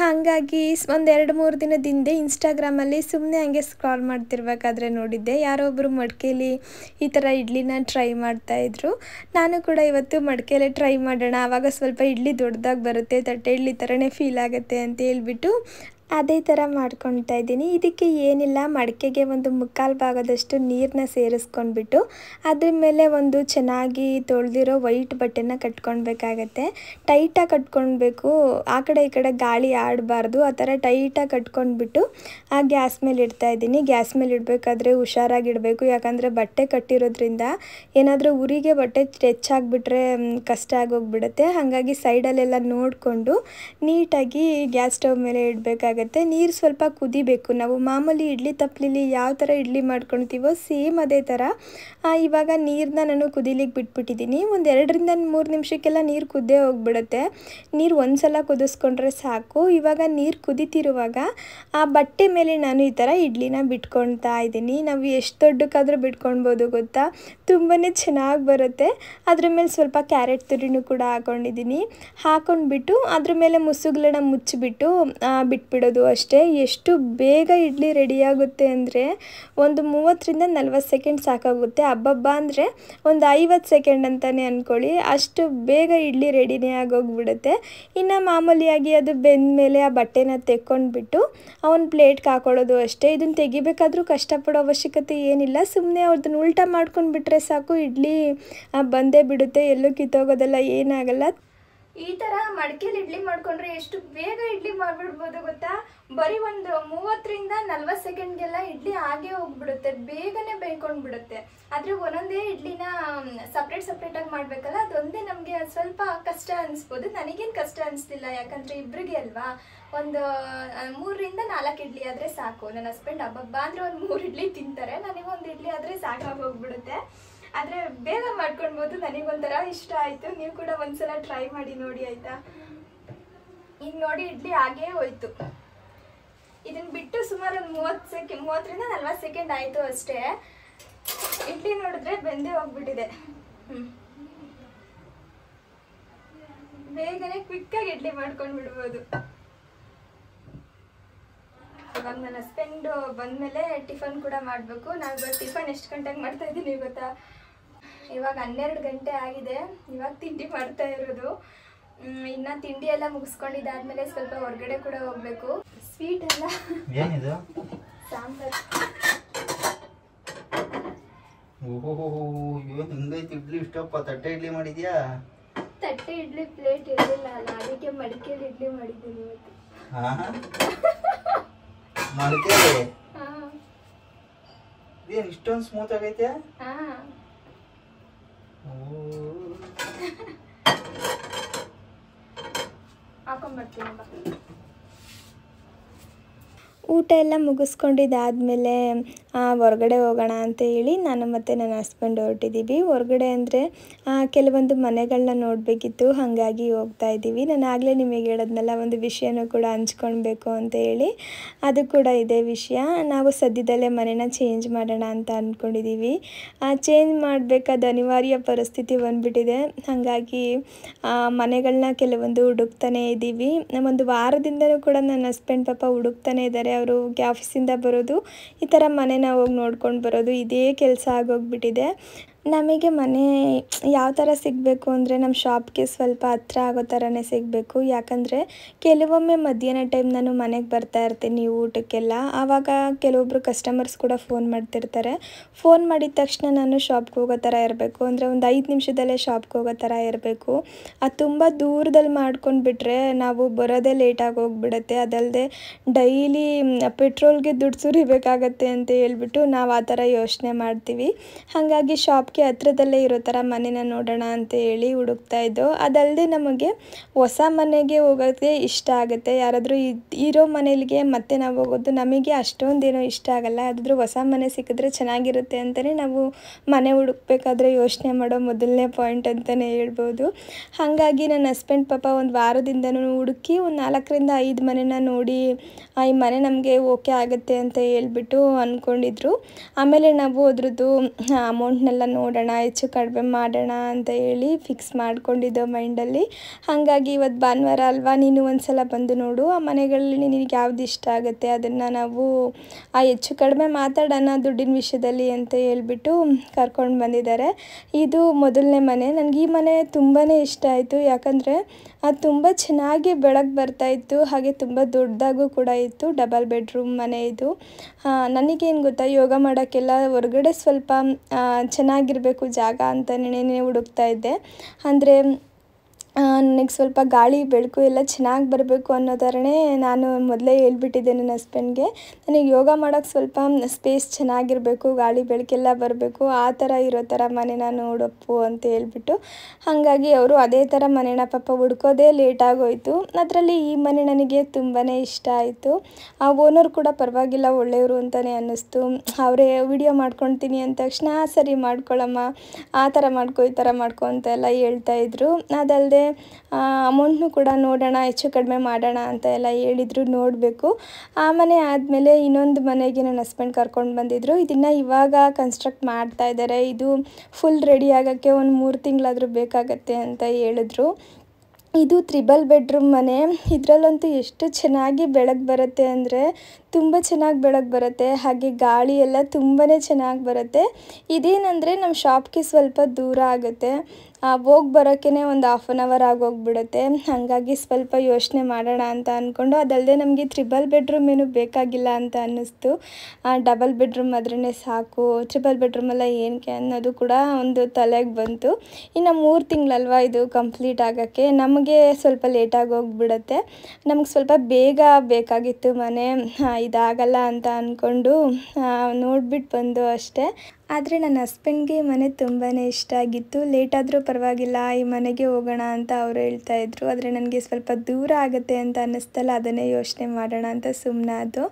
ಹಾಗಾಗಿ ಒಂದೆರಡು ಮೂರು ದಿನದ ಹಿಂದೆ ಇನ್ಸ್ಟಾಗ್ರಾಮಲ್ಲಿ ಸುಮ್ಮನೆ ಹಂಗೆ ಸ್ಕ್ರಾಲ್ ಮಾಡ್ತಿರ್ಬೇಕಾದ್ರೆ ನೋಡಿದ್ದೆ ಒಬ್ಬರು ಮಡಿಕೇಲಿ ಈ ಥರ ಇಡ್ಲಿನ ಟ್ರೈ ಮಾಡ್ತಾಯಿದ್ರು ನಾನು ಕೂಡ ಇವತ್ತು ಮಡಿಕೆಯಲ್ಲೇ ಟ್ರೈ ಮಾಡೋಣ ಆವಾಗ ಸ್ವಲ್ಪ ಇಡ್ಲಿ ದೊಡ್ಡದಾಗಿ ಬರುತ್ತೆ ತಟ್ಟೆ ಇಡ್ಲಿ ಥರನೇ ಫೀಲ್ ಆಗುತ್ತೆ ಅಂತ ಹೇಳ್ಬಿಟ್ಟು ಅದೇ ಥರ ಮಾಡ್ಕೊಳ್ತಾ ಇದ್ದೀನಿ ಇದಕ್ಕೆ ಏನಿಲ್ಲ ಮಡಿಕೆಗೆ ಒಂದು ಮುಕ್ಕಾಲು ಭಾಗದಷ್ಟು ನೀರನ್ನ ಸೇರಿಸ್ಕೊಂಡ್ಬಿಟ್ಟು ಅದ್ರ ಮೇಲೆ ಒಂದು ಚೆನ್ನಾಗಿ ತೊಳೆದಿರೋ ವೈಟ್ ಬಟ್ಟೆನ ಕಟ್ಕೊಳ್ಬೇಕಾಗತ್ತೆ ಟೈಟಾಗಿ ಕಟ್ಕೊಳ್ಬೇಕು ಆ ಕಡೆ ಈ ಕಡೆ ಗಾಳಿ ಆಡಬಾರ್ದು ಆ ಥರ ಟೈಟಾಗಿ ಕಟ್ಕೊಂಡ್ಬಿಟ್ಟು ಆ ಗ್ಯಾಸ್ ಮೇಲೆ ಇಡ್ತಾ ಇದ್ದೀನಿ ಗ್ಯಾಸ್ ಮೇಲೆ ಇಡಬೇಕಾದ್ರೆ ಹುಷಾರಾಗಿಡಬೇಕು ಯಾಕಂದರೆ ಬಟ್ಟೆ ಕಟ್ಟಿರೋದ್ರಿಂದ ಏನಾದರೂ ಉರಿಗೆ ಬಟ್ಟೆ ಟೆಚ್ಚಾಗಿಬಿಟ್ರೆ ಕಷ್ಟ ಆಗೋಗ್ಬಿಡುತ್ತೆ ಹಾಗಾಗಿ ಸೈಡಲ್ಲೆಲ್ಲ ನೋಡಿಕೊಂಡು ನೀಟಾಗಿ ಗ್ಯಾಸ್ ಸ್ಟವ್ ಮೇಲೆ ಇಡಬೇಕಾಗುತ್ತೆ ಆಗುತ್ತೆ ನೀರು ಸ್ವಲ್ಪ ಕುದಿಬೇಕು ನಾವು ಮಾಮೂಲಿ ಇಡ್ಲಿ ತಪ್ಪಲಿಲಿ ಯಾವ ಥರ ಇಡ್ಲಿ ಮಾಡ್ಕೊಳ್ತೀವೋ ಸೇಮ್ ಅದೇ ಥರ ಇವಾಗ ನೀರನ್ನ ನಾನು ಕುದಿಲಿಕ್ಕೆ ಬಿಟ್ಬಿಟ್ಟಿದ್ದೀನಿ ಒಂದು ಎರಡರಿಂದ ಮೂರು ನಿಮಿಷಕ್ಕೆಲ್ಲ ನೀರು ಕುದ್ದೇ ಹೋಗ್ಬಿಡುತ್ತೆ ನೀರು ಒಂದು ಸಲ ಕುದಿಸ್ಕೊಂಡ್ರೆ ಸಾಕು ಇವಾಗ ನೀರು ಕುದೀತಿರುವಾಗ ಆ ಬಟ್ಟೆ ಮೇಲೆ ನಾನು ಈ ಥರ ಇಡ್ಲಿನ ಬಿಟ್ಕೊಳ್ತಾ ಇದ್ದೀನಿ ನಾವು ಎಷ್ಟು ದೊಡ್ಡಕ್ಕಾದರೂ ಬಿಟ್ಕೊಳ್ಬೋದು ಗೊತ್ತಾ ತುಂಬಾ ಚೆನ್ನಾಗಿ ಬರುತ್ತೆ ಅದ್ರ ಮೇಲೆ ಸ್ವಲ್ಪ ಕ್ಯಾರೆಟ್ ತುರಿನೂ ಕೂಡ ಹಾಕೊಂಡಿದ್ದೀನಿ ಹಾಕೊಂಡ್ಬಿಟ್ಟು ಅದ್ರ ಮೇಲೆ ಮುಸುಗ್ಲನ್ನ ಮುಚ್ಚಿಬಿಟ್ಟು ಬಿಟ್ಬಿಡೋದು ಮಾಡೋದು ಅಷ್ಟೇ ಎಷ್ಟು ಬೇಗ ಇಡ್ಲಿ ರೆಡಿಯಾಗುತ್ತೆ ಅಂದರೆ ಒಂದು ಮೂವತ್ತರಿಂದ ನಲ್ವತ್ತು ಸೆಕೆಂಡ್ ಸಾಕಾಗುತ್ತೆ ಹಬ್ಬಬ್ಬ ಅಂದರೆ ಒಂದು ಐವತ್ತು ಸೆಕೆಂಡ್ ಅಂತಲೇ ಅಂದ್ಕೊಳ್ಳಿ ಅಷ್ಟು ಬೇಗ ಇಡ್ಲಿ ರೆಡಿನೇ ಆಗೋಗ್ಬಿಡುತ್ತೆ ಇನ್ನು ಮಾಮೂಲಿಯಾಗಿ ಅದು ಬೆಂದ ಮೇಲೆ ಆ ಬಟ್ಟೆನ ತೆಕ್ಕೊಂಡ್ಬಿಟ್ಟು ಅವನ ಪ್ಲೇಟ್ಗೆ ಹಾಕೊಳ್ಳೋದು ಅಷ್ಟೇ ಇದನ್ನು ತೆಗಿಬೇಕಾದ್ರೂ ಕಷ್ಟಪಡೋ ಅವಶ್ಯಕತೆ ಏನಿಲ್ಲ ಸುಮ್ಮನೆ ಅವ್ರದ್ದನ್ನ ಉಲ್ಟಾ ಮಾಡ್ಕೊಂಡ್ಬಿಟ್ರೆ ಸಾಕು ಇಡ್ಲಿ ಬಂದೇ ಬಿಡುತ್ತೆ ಎಲ್ಲೂ ಕಿತ್ತೋಗೋದೆಲ್ಲ ಏನಾಗಲ್ಲ ಈ ಥರ ಮಡಕೆಯಲ್ಲಿ ಇಡ್ಲಿ ಮಾಡ್ಕೊಂಡ್ರೆ ಎಷ್ಟು ಬೇಗ ಇಡ್ಲಿ ಮಾಡ್ಬಿಡ್ಬೋದು ಗೊತ್ತಾ ಬರೀ ಒಂದು ಮೂವತ್ತರಿಂದ ನಲ್ವತ್ತು ಸೆಕೆಂಡ್ಗೆಲ್ಲ ಇಡ್ಲಿ ಆಗೇ ಹೋಗ್ಬಿಡುತ್ತೆ ಬೇಗನೆ ಬಿಡುತ್ತೆ ಆದರೆ ಒಂದೊಂದೇ ಇಡ್ಲಿನ ಸಪ್ರೇಟ್ ಸಪ್ರೇಟಾಗಿ ಮಾಡಬೇಕಲ್ಲ ಅದೊಂದೇ ನಮಗೆ ಸ್ವಲ್ಪ ಕಷ್ಟ ಅನಿಸ್ಬೋದು ನನಗೇನು ಕಷ್ಟ ಅನ್ಸ್ತಿಲ್ಲ ಯಾಕಂದರೆ ಇಬ್ಬರಿಗೆ ಅಲ್ವಾ ಒಂದು ಮೂರರಿಂದ ನಾಲ್ಕು ಇಡ್ಲಿ ಆದರೆ ಸಾಕು ನನ್ನ ಹಸ್ಬೆಂಡ್ ಹಬ್ಬ ಅಂದರೆ ಒಂದು ಮೂರು ಇಡ್ಲಿ ತಿಂತಾರೆ ನನಗೆ ಒಂದು ಇಡ್ಲಿ ಆದರೆ ಹೋಗ್ಬಿಡುತ್ತೆ ಆದರೆ ಬೇಗ ಮಾಡ್ಕೊಳ್ಬೋದು ನನಗೊಂಥರ ಇಷ್ಟ ಆಯಿತು ನೀವು ಕೂಡ ಒಂದ್ಸಲ ಟ್ರೈ ಮಾಡಿ ನೋಡಿ ಆಯಿತಾ ಈಗ ನೋಡಿ ಇಡ್ಲಿ ಹಾಗೇ ಹೋಯ್ತು ಇದನ್ನು ಬಿಟ್ಟು ಸುಮಾರು ಒಂದು ಮೂವತ್ತು ಸೆಕೆಂಡ್ ಮೂವತ್ತರಿಂದ ನಲ್ವತ್ತು ಸೆಕೆಂಡ್ ಆಯಿತು ಅಷ್ಟೇ ಇಡ್ಲಿ ನೋಡಿದ್ರೆ ಬೆಂದೇ ಹೋಗ್ಬಿಟ್ಟಿದೆ ಹ್ಞೂ ಬೇಗನೆ ಕ್ವಿಕ್ಕಾಗಿ ಇಡ್ಲಿ ಮಾಡ್ಕೊಂಡು ಬಿಡ್ಬೋದು ಇವಾಗ ನನ್ನ ಹಸ್ಬೆಂಡು ಬಂದಮೇಲೆ ಟಿಫನ್ ಕೂಡ ಮಾಡಬೇಕು ನಾನು ಟಿಫನ್ ಎಷ್ಟು ಗಂಟೆಗೆ ಮಾಡ್ತಾ ಇದ್ದೀನಿ ಗೊತ್ತಾ ಇವಾಗ ಹನ್ನೆರಡು ಗಂಟೆ ಆಗಿದೆ ಇವಾಗ ತಿಂಡಿ ಮಾಡ್ತಾ ಇರೋದು ಇನ್ನ ತಿಂಡಿ ಎಲ್ಲ ಮುಗಿಸ್ಕೊಂಡಿದ್ದಾದ್ಮೇಲೆ ಸ್ವಲ್ಪ ಹೊರಗಡೆ ಕೂಡ ಹೋಗ್ಬೇಕು ಸ್ವೀಟ್ ಎಲ್ಲ ಏನಿದು ಸಾಂಬಾರ್ ಓಹೋಹೋ ಇವತ್ತು ಇಡ್ಲಿ ಇಷ್ಟಪ್ಪ ತಟ್ಟೆ ಇಡ್ಲಿ ಮಾಡಿದೀಯಾ ತಟ್ಟೆ ಇಡ್ಲಿ ಪ್ಲೇಟ್ ಇರಲಿಲ್ಲ ಅದಕ್ಕೆ ಮಡಿಕೆಲಿ ಇಡ್ಲಿ ಮಾಡಿದ್ದೀನಿ ಹಾ ಮಡಿಕೆ ಏನು ಇಷ್ಟೊಂದು ಸ್ಮೂತ್ ಆಗೈತೆ ಹಾ ಊಟ ಎಲ್ಲ ಮುಗಿಸ್ಕೊಂಡಿದ್ದಾದ್ಮೇಲೆ ಹೊರಗಡೆ ಹೋಗೋಣ ಅಂತ ಹೇಳಿ ನಾನು ಮತ್ತು ನನ್ನ ಹಸ್ಬೆಂಡ್ ಹೊರಟಿದ್ದೀವಿ ಹೊರಗಡೆ ಅಂದರೆ ಕೆಲವೊಂದು ಮನೆಗಳನ್ನ ನೋಡಬೇಕಿತ್ತು ಹಾಗಾಗಿ ಹೋಗ್ತಾ ಇದ್ದೀವಿ ನಾನು ಆಗಲೇ ನಿಮಗೆ ಹೇಳೋದ್ನಲ್ಲ ಒಂದು ವಿಷಯನೂ ಕೂಡ ಹಂಚ್ಕೊಳ್ಬೇಕು ಅಂತ ಹೇಳಿ ಅದು ಕೂಡ ಇದೇ ವಿಷಯ ನಾವು ಸದ್ಯದಲ್ಲೇ ಮನೇನ ಚೇಂಜ್ ಮಾಡೋಣ ಅಂತ ಅಂದ್ಕೊಂಡಿದ್ದೀವಿ ಚೇಂಜ್ ಮಾಡಬೇಕಾದ ಅನಿವಾರ್ಯ ಪರಿಸ್ಥಿತಿ ಬಂದುಬಿಟ್ಟಿದೆ ಹಾಗಾಗಿ ಮನೆಗಳನ್ನ ಕೆಲವೊಂದು ಹುಡುಕ್ತಾನೆ ಇದ್ದೀವಿ ಒಂದು ವಾರದಿಂದಲೂ ಕೂಡ ನನ್ನ ಹಸ್ಬೆಂಡ್ ಪಾಪ ಹುಡುಕ್ತಾನೆ ಇದ್ದಾರೆ ಅವರು ಆಫೀಸಿಂದ ಬರೋದು ಈ ಥರ ಮನೆ ನಾವು ಹೋಗಿ ನೋಡ್ಕೊಂಡು ಬರೋದು ಇದೇ ಕೆಲಸ ಆಗೋಗ್ಬಿಟ್ಟಿದೆ ನಮಗೆ ಮನೆ ಯಾವ ಥರ ಸಿಗಬೇಕು ಅಂದರೆ ನಮ್ಮ ಶಾಪ್ಗೆ ಸ್ವಲ್ಪ ಹತ್ರ ಆಗೋ ಥರನೇ ಸಿಗಬೇಕು ಯಾಕಂದರೆ ಕೆಲವೊಮ್ಮೆ ಮಧ್ಯಾಹ್ನ ಟೈಮ್ ನಾನು ಮನೆಗೆ ಬರ್ತಾ ಇರ್ತೀನಿ ಊಟಕ್ಕೆಲ್ಲ ಆವಾಗ ಕೆಲವೊಬ್ಬರು ಕಸ್ಟಮರ್ಸ್ ಕೂಡ ಫೋನ್ ಮಾಡ್ತಿರ್ತಾರೆ ಫೋನ್ ಮಾಡಿದ ತಕ್ಷಣ ನಾನು ಶಾಪ್ಗೆ ಹೋಗೋ ಥರ ಇರಬೇಕು ಅಂದರೆ ಒಂದು ಐದು ನಿಮಿಷದಲ್ಲೇ ಶಾಪ್ಗೆ ಹೋಗೋ ಥರ ಇರಬೇಕು ಅದು ತುಂಬ ದೂರದಲ್ಲಿ ಮಾಡ್ಕೊಂಡು ಬಿಟ್ಟರೆ ನಾವು ಬರೋದೇ ಲೇಟಾಗಿ ಹೋಗ್ಬಿಡುತ್ತೆ ಅದಲ್ಲದೆ ಡೈಲಿ ಪೆಟ್ರೋಲ್ಗೆ ದುಡ್ಡು ಸುರಿಬೇಕಾಗತ್ತೆ ಅಂತ ಹೇಳ್ಬಿಟ್ಟು ನಾವು ಆ ಥರ ಯೋಚನೆ ಮಾಡ್ತೀವಿ ಹಾಗಾಗಿ ಶಾಪ್ಗೆ ಹತ್ರದಲ್ಲೇ ಇರೋ ಥರ ಮನೇನ ನೋಡೋಣ ಅಂತ ಹೇಳಿ ಹುಡುಕ್ತಾ ಇದ್ದೋ ಅದಲ್ಲದೆ ನಮಗೆ ಹೊಸ ಮನೆಗೆ ಹೋಗೋಕ್ಕೆ ಇಷ್ಟ ಆಗುತ್ತೆ ಯಾರಾದರೂ ಇರೋ ಮನೇಲಿಗೆ ಮತ್ತೆ ನಾವು ಹೋಗೋದು ನಮಗೆ ಅಷ್ಟೊಂದೇನೋ ಇಷ್ಟ ಆಗಲ್ಲ ಆದರೂ ಹೊಸ ಮನೆ ಸಿಕ್ಕಿದ್ರೆ ಚೆನ್ನಾಗಿರುತ್ತೆ ಅಂತಲೇ ನಾವು ಮನೆ ಹುಡುಕ್ಬೇಕಾದ್ರೆ ಯೋಚನೆ ಮಾಡೋ ಮೊದಲನೇ ಪಾಯಿಂಟ್ ಅಂತಲೇ ಹೇಳ್ಬೋದು ಹಾಗಾಗಿ ನನ್ನ ಹಸ್ಬೆಂಡ್ ಪಾಪ ಒಂದು ವಾರದಿಂದನೂ ಹುಡುಕಿ ಒಂದು ನಾಲ್ಕರಿಂದ ಐದು ಮನೆನ ನೋಡಿ ಈ ಮನೆ ನಮಗೆ ಓಕೆ ಆಗುತ್ತೆ ಅಂತ ಹೇಳ್ಬಿಟ್ಟು ಅಂದ್ಕೊಂಡಿದ್ರು ಆಮೇಲೆ ನಾವು ಅದ್ರದ್ದು ಅಮೌಂಟ್ನೆಲ್ಲ ನೋಡೋಣ ಹೆಚ್ಚು ಕಡಿಮೆ ಮಾಡೋಣ ಅಂತ ಹೇಳಿ ಫಿಕ್ಸ್ ಮಾಡ್ಕೊಂಡಿದ್ದೆ ಮೈಂಡಲ್ಲಿ ಹಾಗಾಗಿ ಇವತ್ತು ಭಾನುವಾರ ಅಲ್ವಾ ನೀನು ಒಂದು ಸಲ ಬಂದು ನೋಡು ಆ ಮನೆಗಳಲ್ಲಿ ನಿನಗೆ ಯಾವ್ದು ಇಷ್ಟ ಆಗುತ್ತೆ ಅದನ್ನು ನಾವು ಆ ಹೆಚ್ಚು ಕಡಿಮೆ ಮಾತಾಡೋಣ ದುಡ್ಡಿನ ವಿಷಯದಲ್ಲಿ ಅಂತ ಹೇಳ್ಬಿಟ್ಟು ಕರ್ಕೊಂಡು ಬಂದಿದ್ದಾರೆ ಇದು ಮೊದಲನೇ ಮನೆ ನನಗೆ ಈ ಮನೆ ತುಂಬಾ ಇಷ್ಟ ಆಯಿತು ಯಾಕಂದರೆ ಅದು ತುಂಬ ಚೆನ್ನಾಗಿ ಬೆಳಕು ಬರ್ತಾಯಿತ್ತು ಹಾಗೆ ತುಂಬ ದೊಡ್ಡದಾಗೂ ಕೂಡ ಇತ್ತು ಡಬಲ್ ಬೆಡ್ರೂಮ್ ಮನೆ ಇದು ನನಗೇನು ಗೊತ್ತಾ ಯೋಗ ಮಾಡೋಕ್ಕೆಲ್ಲ ಹೊರಗಡೆ ಸ್ವಲ್ಪ ಚೆನ್ನಾಗಿರಬೇಕು ಜಾಗ ಅಂತ ನೆನೆ ಹುಡುಕ್ತಾ ಇದ್ದೆ ಅಂದರೆ ನನಗೆ ಸ್ವಲ್ಪ ಗಾಳಿ ಬೆಳಕು ಎಲ್ಲ ಚೆನ್ನಾಗಿ ಬರಬೇಕು ಅನ್ನೋ ಥರನೇ ನಾನು ಮೊದಲೇ ಹೇಳ್ಬಿಟ್ಟಿದ್ದೆ ನನ್ನ ಹಸ್ಬೆಂಡ್ಗೆ ನನಗೆ ಯೋಗ ಮಾಡೋಕ್ಕೆ ಸ್ವಲ್ಪ ಸ್ಪೇಸ್ ಚೆನ್ನಾಗಿರಬೇಕು ಗಾಳಿ ಬೆಳಕೆಲ್ಲ ಬರಬೇಕು ಆ ಥರ ಇರೋ ಥರ ಮನೆನ ನೋಡಪ್ಪು ಅಂತ ಹೇಳ್ಬಿಟ್ಟು ಹಾಗಾಗಿ ಅವರು ಅದೇ ಥರ ಮನೆನ ಪಾಪ ಹುಡ್ಕೋದೇ ಲೇಟಾಗೋಯಿತು ಅದರಲ್ಲಿ ಈ ಮನೆ ನನಗೆ ತುಂಬಾ ಇಷ್ಟ ಆಯಿತು ಆ ಓನರ್ ಕೂಡ ಪರವಾಗಿಲ್ಲ ಒಳ್ಳೆಯವರು ಅಂತಲೇ ಅನ್ನಿಸ್ತು ಅವರೇ ವಿಡಿಯೋ ಮಾಡ್ಕೊಳ್ತೀನಿ ಅಂದ ತಕ್ಷಣ ಸರಿ ಮಾಡ್ಕೊಳ್ಳಮ್ಮ ಆ ಥರ ಮಾಡ್ಕೊ ಈ ಥರ ಮಾಡ್ಕೊ ಅಂತೆಲ್ಲ ಹೇಳ್ತಾಯಿದ್ರು ಅದಲ್ಲದೆ ಅಮೌಂಟ್ನು ಕೂಡ ನೋಡೋಣ ಹೆಚ್ಚು ಕಡಿಮೆ ಮಾಡೋಣ ಅಂತ ಎಲ್ಲ ಹೇಳಿದರು ನೋಡಬೇಕು ಆ ಮನೆ ಆದಮೇಲೆ ಇನ್ನೊಂದು ಮನೆಗೆ ನನ್ನ ಹಸ್ಬೆಂಡ್ ಕರ್ಕೊಂಡು ಬಂದಿದ್ದರು ಇದನ್ನು ಇವಾಗ ಕನ್ಸ್ಟ್ರಕ್ಟ್ ಮಾಡ್ತಾ ಇದ್ದಾರೆ ಇದು ಫುಲ್ ರೆಡಿ ಆಗೋಕ್ಕೆ ಒಂದು ಮೂರು ತಿಂಗಳಾದರೂ ಬೇಕಾಗತ್ತೆ ಅಂತ ಹೇಳಿದ್ರು ಇದು ತ್ರಿಬಲ್ ಬೆಡ್ರೂಮ್ ಮನೆ ಇದರಲ್ಲಂತೂ ಎಷ್ಟು ಚೆನ್ನಾಗಿ ಬೆಳಕು ಬರುತ್ತೆ ಅಂದರೆ ತುಂಬ ಚೆನ್ನಾಗಿ ಬೆಳಕು ಬರುತ್ತೆ ಹಾಗೆ ಗಾಳಿ ಎಲ್ಲ ತುಂಬಾ ಚೆನ್ನಾಗಿ ಬರುತ್ತೆ ಇದೇನಂದರೆ ನಮ್ಮ ಶಾಪ್ಗೆ ಸ್ವಲ್ಪ ದೂರ ಆಗುತ್ತೆ ಹೋಗಿ ಬರೋಕ್ಕೇ ಒಂದು ಆಫ್ ಆನ್ ಅವರ್ ಆಗೋಗ್ಬಿಡುತ್ತೆ ಹಾಗಾಗಿ ಸ್ವಲ್ಪ ಯೋಚನೆ ಮಾಡೋಣ ಅಂತ ಅಂದ್ಕೊಂಡು ಅದಲ್ಲದೆ ನಮಗೆ ತ್ರಿಬಲ್ ಬೆಡ್ರೂಮ್ ಏನು ಬೇಕಾಗಿಲ್ಲ ಅಂತ ಅನ್ನಿಸ್ತು ಡಬಲ್ ಬೆಡ್ರೂಮ್ ಆದ್ರೇ ಸಾಕು ತ್ರಿಬಲ್ ಬೆಡ್ರೂಮೆಲ್ಲ ಏನಕ್ಕೆ ಅನ್ನೋದು ಕೂಡ ಒಂದು ತಲೆಗೆ ಬಂತು ಇನ್ನು ಮೂರು ತಿಂಗಳಲ್ವ ಇದು ಕಂಪ್ಲೀಟ್ ಆಗೋಕ್ಕೆ ನಮಗೆ ಸ್ವಲ್ಪ ಲೇಟಾಗಿ ಹೋಗ್ಬಿಡುತ್ತೆ ನಮಗೆ ಸ್ವಲ್ಪ ಬೇಗ ಬೇಕಾಗಿತ್ತು ಮನೆ ಇದಾಗಲ್ಲ ಅಂತ ಅಂದ್ಕೊಂಡು ನೋಡಿಬಿಟ್ಟು ಬಂದು ಅಷ್ಟೇ ಆದರೆ ನನ್ನ ಹಸ್ಬೆಂಡ್ಗೆ ಮನೆ ತುಂಬಾ ಇಷ್ಟ ಆಗಿತ್ತು ಲೇಟಾದರೂ ಪರವಾಗಿಲ್ಲ ಈ ಮನೆಗೆ ಹೋಗೋಣ ಅಂತ ಅವರು ಹೇಳ್ತಾ ಹೇಳ್ತಾಯಿದ್ರು ಆದರೆ ನನಗೆ ಸ್ವಲ್ಪ ದೂರ ಆಗುತ್ತೆ ಅಂತ ಅನ್ನಿಸ್ತಲ್ಲ ಅದನ್ನೇ ಯೋಚನೆ ಮಾಡೋಣ ಅಂತ ಸುಮ್ಮನೆ ಅದು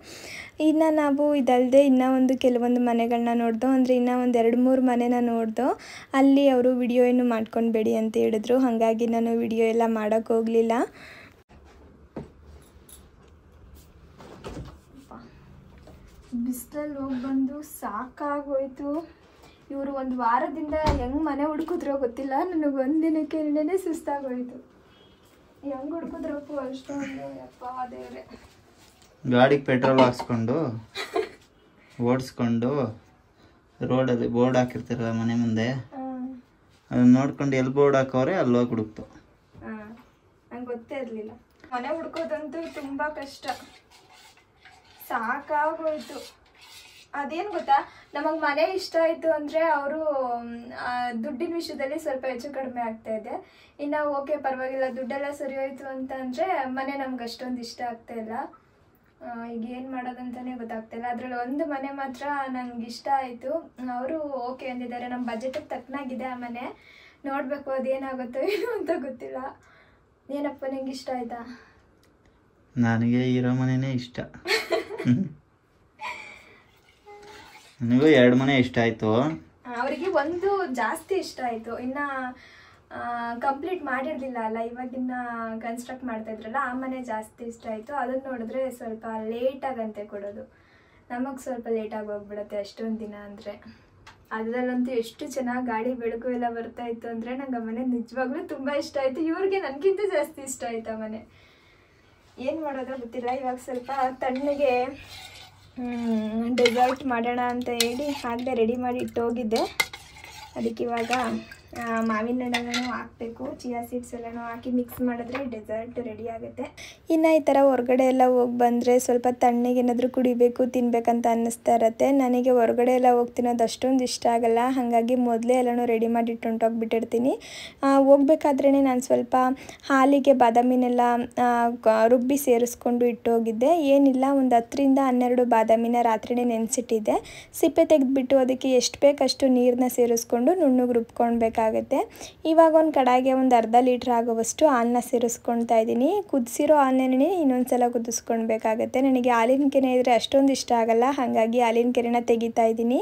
ಇನ್ನು ನಾವು ಇದಲ್ಲದೆ ಇನ್ನೂ ಒಂದು ಕೆಲವೊಂದು ಮನೆಗಳನ್ನ ನೋಡ್ದೋ ಅಂದರೆ ಇನ್ನೂ ಒಂದು ಎರಡು ಮೂರು ಮನೆನ ನೋಡ್ದೋ ಅಲ್ಲಿ ಅವರು ವಿಡಿಯೋ ಏನು ಬೇಡಿ ಅಂತ ಹೇಳಿದ್ರು ಹಾಗಾಗಿ ನಾನು ವಿಡಿಯೋ ಎಲ್ಲ ಮಾಡೋಕ್ಕೋಗಲಿಲ್ಲ ಬಿಸಿಲಲ್ಲಿ ಹೋಗಿ ಬಂದು ಸಾಕಾಗೋಯ್ತು ಇವರು ಒಂದು ವಾರದಿಂದ ಹೆಂಗೆ ಮನೆ ಹುಡ್ಕಿದ್ರೋ ಗೊತ್ತಿಲ್ಲ ನನಗೆ ಒಂದಿನಕ್ಕೆ ಇನ್ನೇನೆ ಸುಸ್ತಾಗೋಯ್ತು ಹೆಂಗೆ ಹುಡ್ಕಿದ್ರಪ್ಪ ಅಷ್ಟೊಂದು ಅಪ್ಪ ದೇವ್ರೆ ಗಾಡಿಗೆ ಪೆಟ್ರೋಲ್ ಹಾಕ್ಸ್ಕೊಂಡು ಓಡಿಸ್ಕೊಂಡು ರೋಡಲ್ಲಿ ಬೋರ್ಡ್ ಹಾಕಿರ್ತಾರಲ್ಲ ಮನೆ ಮುಂದೆ ಅದನ್ನ ನೋಡ್ಕೊಂಡು ಎಲ್ಲಿ ಬೋರ್ಡ್ ಹಾಕೋರೆ ಅಲ್ಲಿ ಹೋಗಿ ಹುಡುಕ್ತು ನಂಗೆ ಗೊತ್ತೇ ಇರಲಿಲ್ಲ ಮನೆ ಹುಡ್ಕೋದಂತೂ ತುಂಬ ಕಷ್ಟ ಸಾಕಾಗೋಯ್ತು ಅದೇನು ಗೊತ್ತಾ ನಮಗೆ ಮನೆ ಇಷ್ಟ ಆಯಿತು ಅಂದರೆ ಅವರು ದುಡ್ಡಿನ ವಿಷಯದಲ್ಲಿ ಸ್ವಲ್ಪ ಹೆಚ್ಚು ಕಡಿಮೆ ಆಗ್ತಾ ಇದೆ ಇನ್ನು ಓಕೆ ಪರವಾಗಿಲ್ಲ ದುಡ್ಡೆಲ್ಲ ಸರಿ ಹೋಯಿತು ಅಂತ ಅಂದರೆ ಮನೆ ನಮ್ಗೆ ಅಷ್ಟೊಂದು ಇಷ್ಟ ಆಗ್ತಾ ಇಲ್ಲ ಈಗ ಏನು ಮಾಡೋದಂತಲೇ ಇಲ್ಲ ಅದರಲ್ಲಿ ಒಂದು ಮನೆ ಮಾತ್ರ ನನಗೆ ಇಷ್ಟ ಆಯಿತು ಅವರು ಓಕೆ ಅಂದಿದ್ದಾರೆ ನಮ್ಮ ಬಜೆಟಿಗೆ ತಕ್ಕನಾಗಿದೆ ಆ ಮನೆ ನೋಡಬೇಕು ಅದೇನಾಗುತ್ತೋ ಏನು ಅಂತ ಗೊತ್ತಿಲ್ಲ ಏನಪ್ಪ ನಿಂಗೆ ಇಷ್ಟ ಆಯಿತಾ ನನಗೆ ಇರೋ ಮನೆಯೇ ಇಷ್ಟ ನನಗೂ ಎರಡು ಮನೆ ಇಷ್ಟ ಆಯ್ತು ಅವರಿಗೆ ಒಂದು ಜಾಸ್ತಿ ಇಷ್ಟ ಆಯ್ತು ಇನ್ನ ಕಂಪ್ಲೀಟ್ ಮಾಡಿರ್ಲಿಲ್ಲ ಅಲ್ಲ ಇನ್ನ ಕನ್ಸ್ಟ್ರಕ್ಟ್ ಮಾಡ್ತಾ ಇದ್ರಲ್ಲ ಆ ಮನೆ ಜಾಸ್ತಿ ಇಷ್ಟ ಆಯ್ತು ಅದನ್ನ ನೋಡಿದ್ರೆ ಸ್ವಲ್ಪ ಲೇಟ್ ಆಗಂತೆ ಕೊಡೋದು ನಮಗೆ ಸ್ವಲ್ಪ ಲೇಟ್ ಆಗಿ ಹೋಗ್ಬಿಡತ್ತೆ ಅಷ್ಟೊಂದು ದಿನ ಅಂದ್ರೆ ಅದ್ರಲ್ಲಂತೂ ಎಷ್ಟು ಚೆನ್ನಾಗಿ ಗಾಡಿ ಬೆಳಕು ಎಲ್ಲ ಬರ್ತಾ ಇತ್ತು ಅಂದ್ರೆ ನಂಗೆ ಆ ಮನೆ ನಿಜವಾಗ್ಲೂ ತುಂಬಾ ಇಷ್ಟ ಆಯ್ತು ಇವ್ರಿಗೆ ನನ್ಗಿಂತ ಜಾಸ್ತಿ ಇಷ್ಟ ಆಯ್ತು ಆ ಮನೆ ಏನು ಮಾಡೋದು ಗೊತ್ತಿಲ್ಲ ಇವಾಗ ಸ್ವಲ್ಪ ತಣ್ಣಗೆ ಡೆಸರ್ಟ್ ಮಾಡೋಣ ಅಂತ ಹೇಳಿ ಆಗಲೇ ರೆಡಿ ಮಾಡಿ ಇಟ್ಟೋಗಿದ್ದೆ ಅದಕ್ಕೆ ಇವಾಗ ಮಾವಿನ ಹಣ್ಣೆಲ್ಲನೂ ಹಾಕಬೇಕು ಚಿಯಾ ಸೀಡ್ಸ್ ಎಲ್ಲನೂ ಹಾಕಿ ಮಿಕ್ಸ್ ಮಾಡಿದ್ರೆ ಡೆಸರ್ಟ್ ರೆಡಿ ಆಗುತ್ತೆ ಇನ್ನು ಈ ಥರ ಹೊರಗಡೆ ಎಲ್ಲ ಹೋಗಿ ಬಂದರೆ ಸ್ವಲ್ಪ ತಣ್ಣಗೆ ಏನಾದರೂ ಕುಡಿಬೇಕು ತಿನ್ಬೇಕಂತ ಅನ್ನಿಸ್ತಾ ಇರತ್ತೆ ನನಗೆ ಹೊರಗಡೆ ಎಲ್ಲ ಹೋಗಿ ತಿನ್ನೋದು ಅಷ್ಟೊಂದು ಇಷ್ಟ ಆಗಲ್ಲ ಹಾಗಾಗಿ ಮೊದಲೇ ಎಲ್ಲನೂ ರೆಡಿ ಮಾಡಿ ಇಟ್ಟುಂಟೋಗ್ಬಿಟ್ಟಿರ್ತೀನಿ ಹೋಗ್ಬೇಕಾದ್ರೇ ನಾನು ಸ್ವಲ್ಪ ಹಾಲಿಗೆ ಬಾದಾಮಿನೆಲ್ಲ ರುಬ್ಬಿ ಸೇರಿಸ್ಕೊಂಡು ಇಟ್ಟೋಗಿದ್ದೆ ಏನಿಲ್ಲ ಒಂದು ಹತ್ತರಿಂದ ಹನ್ನೆರಡು ಬಾದಾಮಿನ ರಾತ್ರಿನೇ ನೆನೆಸಿಟ್ಟಿದ್ದೆ ಸಿಪ್ಪೆ ತೆಗೆದುಬಿಟ್ಟು ಅದಕ್ಕೆ ಎಷ್ಟು ಬೇಕಷ್ಟು ನೀರನ್ನ ಸೇರಿಸ್ಕೊಂಡು ನುಣ್ಣಗೆ ರುಬ್ಕೊಳ್ಬೇಕಾಗುತ್ತೆ ಆಗುತ್ತೆ ಇವಾಗ ಒಂದು ಕಡಾಯಿಗೆ ಒಂದು ಅರ್ಧ ಲೀಟ್ರ್ ಆಗುವಷ್ಟು ಹಾಲನ್ನ ಸೇರಿಸ್ಕೊಳ್ತಾ ಇದ್ದೀನಿ ಕುದಿಸಿರೋ ಹಾಲನ್ನೇ ಇನ್ನೊಂದು ಸಲ ಕುದಿಸ್ಕೊಳ್ಬೇಕಾಗತ್ತೆ ನನಗೆ ಹಾಲಿನ ಕೆರೆ ಇದ್ದರೆ ಅಷ್ಟೊಂದು ಇಷ್ಟ ಆಗಲ್ಲ ಹಾಗಾಗಿ ಹಾಲಿನ ಕೆರೆನ ತೆಗಿತಾ ಇದ್ದೀನಿ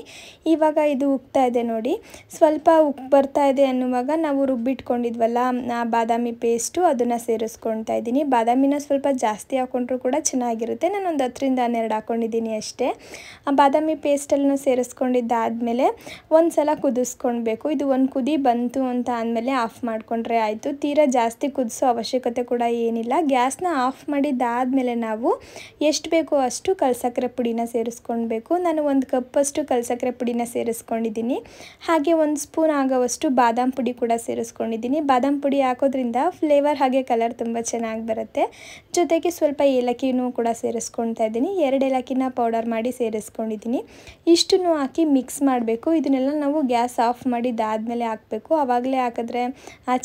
ಇವಾಗ ಇದು ಉಕ್ತಾ ಇದೆ ನೋಡಿ ಸ್ವಲ್ಪ ಉಕ್ ಬರ್ತಾ ಇದೆ ಅನ್ನುವಾಗ ನಾವು ರುಬ್ಬಿಟ್ಕೊಂಡಿದ್ವಲ್ಲ ಆ ಬಾದಾಮಿ ಪೇಸ್ಟು ಅದನ್ನು ಸೇರಿಸ್ಕೊಳ್ತಾ ಇದ್ದೀನಿ ಬಾದಾಮಿನ ಸ್ವಲ್ಪ ಜಾಸ್ತಿ ಹಾಕೊಂಡ್ರೂ ಕೂಡ ಚೆನ್ನಾಗಿರುತ್ತೆ ನಾನು ಒಂದು ಹತ್ತರಿಂದ ಹನ್ನೆರಡು ಹಾಕ್ಕೊಂಡಿದ್ದೀನಿ ಅಷ್ಟೇ ಆ ಬಾದಾಮಿ ಪೇಸ್ಟಲ್ಲೂ ಸೇರಿಸ್ಕೊಂಡಿದ್ದಾದಮೇಲೆ ಒಂದು ಸಲ ಕುದಿಸ್ಕೊಳ್ಬೇಕು ಇದು ಒಂದು ಕುದಿ ಬಂತು ಅಂತ ಅಂದಮೇಲೆ ಆಫ್ ಮಾಡಿಕೊಂಡ್ರೆ ಆಯಿತು ತೀರಾ ಜಾಸ್ತಿ ಕುದಿಸೋ ಅವಶ್ಯಕತೆ ಕೂಡ ಏನಿಲ್ಲ ಗ್ಯಾಸ್ನ ಆಫ್ ಮಾಡಿದ್ದಾದಮೇಲೆ ನಾವು ಎಷ್ಟು ಬೇಕೋ ಅಷ್ಟು ಕಲ್ಸಕ್ಕರೆ ಪುಡಿನ ಸೇರಿಸ್ಕೊಳ್ಬೇಕು ನಾನು ಒಂದು ಕಪ್ಪಷ್ಟು ಕಲ್ಸಕ್ಕರೆ ಪುಡಿನ ಸೇರಿಸ್ಕೊಂಡಿದ್ದೀನಿ ಹಾಗೆ ಒಂದು ಸ್ಪೂನ್ ಆಗೋವಷ್ಟು ಬಾದಾಮ್ ಪುಡಿ ಕೂಡ ಸೇರಿಸ್ಕೊಂಡಿದ್ದೀನಿ ಬಾದಾಮ್ ಪುಡಿ ಹಾಕೋದ್ರಿಂದ ಫ್ಲೇವರ್ ಹಾಗೆ ಕಲರ್ ತುಂಬ ಚೆನ್ನಾಗಿ ಬರುತ್ತೆ ಜೊತೆಗೆ ಸ್ವಲ್ಪ ಏಲಕ್ಕಿನೂ ಕೂಡ ಸೇರಿಸ್ಕೊಳ್ತಾ ಇದ್ದೀನಿ ಎರಡು ಏಲಕ್ಕಿನ ಪೌಡರ್ ಮಾಡಿ ಸೇರಿಸ್ಕೊಂಡಿದ್ದೀನಿ ಇಷ್ಟನ್ನು ಹಾಕಿ ಮಿಕ್ಸ್ ಮಾಡಬೇಕು ಇದನ್ನೆಲ್ಲ ನಾವು ಗ್ಯಾಸ್ ಆಫ್ ಮಾಡಿದ್ದಾದಮೇಲೆ ಹಾಕ್ಬೇಕು ಹಾಕಬೇಕು ಆವಾಗಲೇ ಹಾಕಿದ್ರೆ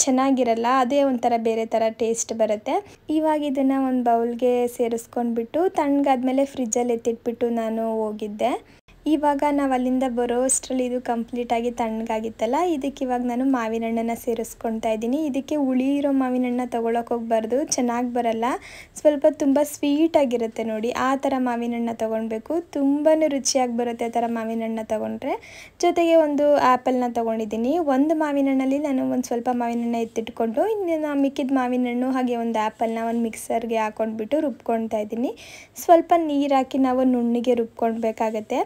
ಚೆನ್ನಾಗಿರಲ್ಲ ಅದೇ ಒಂಥರ ಬೇರೆ ಥರ ಟೇಸ್ಟ್ ಬರುತ್ತೆ ಇವಾಗ ಇದನ್ನು ಒಂದು ಬೌಲ್ಗೆ ಸೇರಿಸ್ಕೊಂಡ್ಬಿಟ್ಟು ತಣ್ಣಗಾದ್ಮೇಲೆ ಫ್ರಿಜ್ಜಲ್ಲಿ ಎತ್ತಿಟ್ಬಿಟ್ಟು ನಾನು ಹೋಗಿದ್ದೆ ಇವಾಗ ನಾವು ಅಲ್ಲಿಂದ ಬರೋ ಅಷ್ಟರಲ್ಲಿ ಇದು ಕಂಪ್ಲೀಟಾಗಿ ತಣ್ಣಗಾಗಿತ್ತಲ್ಲ ಇದಕ್ಕೆ ಇವಾಗ ನಾನು ಮಾವಿನ ಹಣ್ಣನ್ನು ಸೇರಿಸ್ಕೊಳ್ತಾ ಇದ್ದೀನಿ ಇದಕ್ಕೆ ಉಳಿಯಿರೋ ಮಾವಿನ ಹಣ್ಣ ತೊಗೊಳಕ್ಕೆ ಹೋಗ್ಬಾರ್ದು ಚೆನ್ನಾಗಿ ಬರಲ್ಲ ಸ್ವಲ್ಪ ತುಂಬ ಸ್ವೀಟಾಗಿರುತ್ತೆ ನೋಡಿ ಆ ಥರ ಮಾವಿನ ಹಣ್ಣ ತೊಗೊಳ್ಬೇಕು ತುಂಬಾ ರುಚಿಯಾಗಿ ಬರುತ್ತೆ ಆ ಥರ ಮಾವಿನ ಹಣ್ಣ ತೊಗೊಂಡ್ರೆ ಜೊತೆಗೆ ಒಂದು ಆ್ಯಪಲ್ನ ತೊಗೊಂಡಿದ್ದೀನಿ ಒಂದು ಮಾವಿನ ಹಣ್ಣಲ್ಲಿ ನಾನು ಒಂದು ಸ್ವಲ್ಪ ಮಾವಿನ ಹಣ್ಣ ಎತ್ತಿಟ್ಕೊಂಡು ಇನ್ನು ಮಿಕ್ಕಿದ ಮಾವಿನ ಹಣ್ಣು ಹಾಗೆ ಒಂದು ಆ್ಯಪಲ್ನ ಒಂದು ಮಿಕ್ಸರ್ಗೆ ಹಾಕೊಂಡ್ಬಿಟ್ಟು ರುಬ್ಕೊಳ್ತಾ ಇದ್ದೀನಿ ಸ್ವಲ್ಪ ನೀರು ಹಾಕಿ ನಾವು ನುಣ್ಣಿಗೆ ರುಬ್ಕೊಳ್ಬೇಕಾಗತ್ತೆ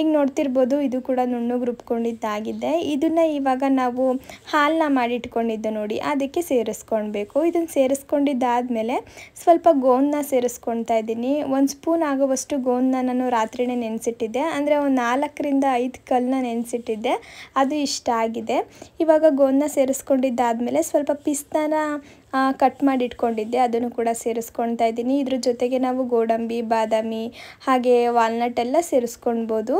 ಈಗ ನೋಡ್ತಿರ್ಬೋದು ಇದು ಕೂಡ ನುಣ್ಣಗೆ ರುಬ್ಕೊಂಡಿದ್ದಾಗಿದೆ ಇದನ್ನು ಇವಾಗ ನಾವು ಹಾಲನ್ನ ಮಾಡಿಟ್ಕೊಂಡಿದ್ದು ನೋಡಿ ಅದಕ್ಕೆ ಸೇರಿಸ್ಕೊಳ್ಬೇಕು ಇದನ್ನು ಸೇರಿಸ್ಕೊಂಡಿದ್ದಾದಮೇಲೆ ಸ್ವಲ್ಪ ಗೋಂದನ್ನ ಸೇರಿಸ್ಕೊಳ್ತಾ ಇದ್ದೀನಿ ಒಂದು ಸ್ಪೂನ್ ಆಗುವಷ್ಟು ಗೋಂದನ್ನ ನಾನು ರಾತ್ರಿನೇ ನೆನೆಸಿಟ್ಟಿದ್ದೆ ಅಂದರೆ ಒಂದು ನಾಲ್ಕರಿಂದ ಐದು ಕಲ್ಲನ್ನ ನೆನೆಸಿಟ್ಟಿದ್ದೆ ಅದು ಇಷ್ಟ ಆಗಿದೆ ಇವಾಗ ಗೋಂದನ್ನ ಸೇರಿಸ್ಕೊಂಡಿದ್ದಾದಮೇಲೆ ಸ್ವಲ್ಪ ಪಿಸ್ತಾನ ಕಟ್ ಮಾಡಿ ಇಟ್ಕೊಂಡಿದ್ದೆ ಅದನ್ನು ಕೂಡ ಸೇರಿಸ್ಕೊಳ್ತಾ ಇದ್ದೀನಿ ಇದ್ರ ಜೊತೆಗೆ ನಾವು ಗೋಡಂಬಿ ಬಾದಾಮಿ ಹಾಗೆ ವಾಲ್ನಟ್ ಎಲ್ಲ ಸೇರಿಸ್ಕೊಳ್ಬೋದು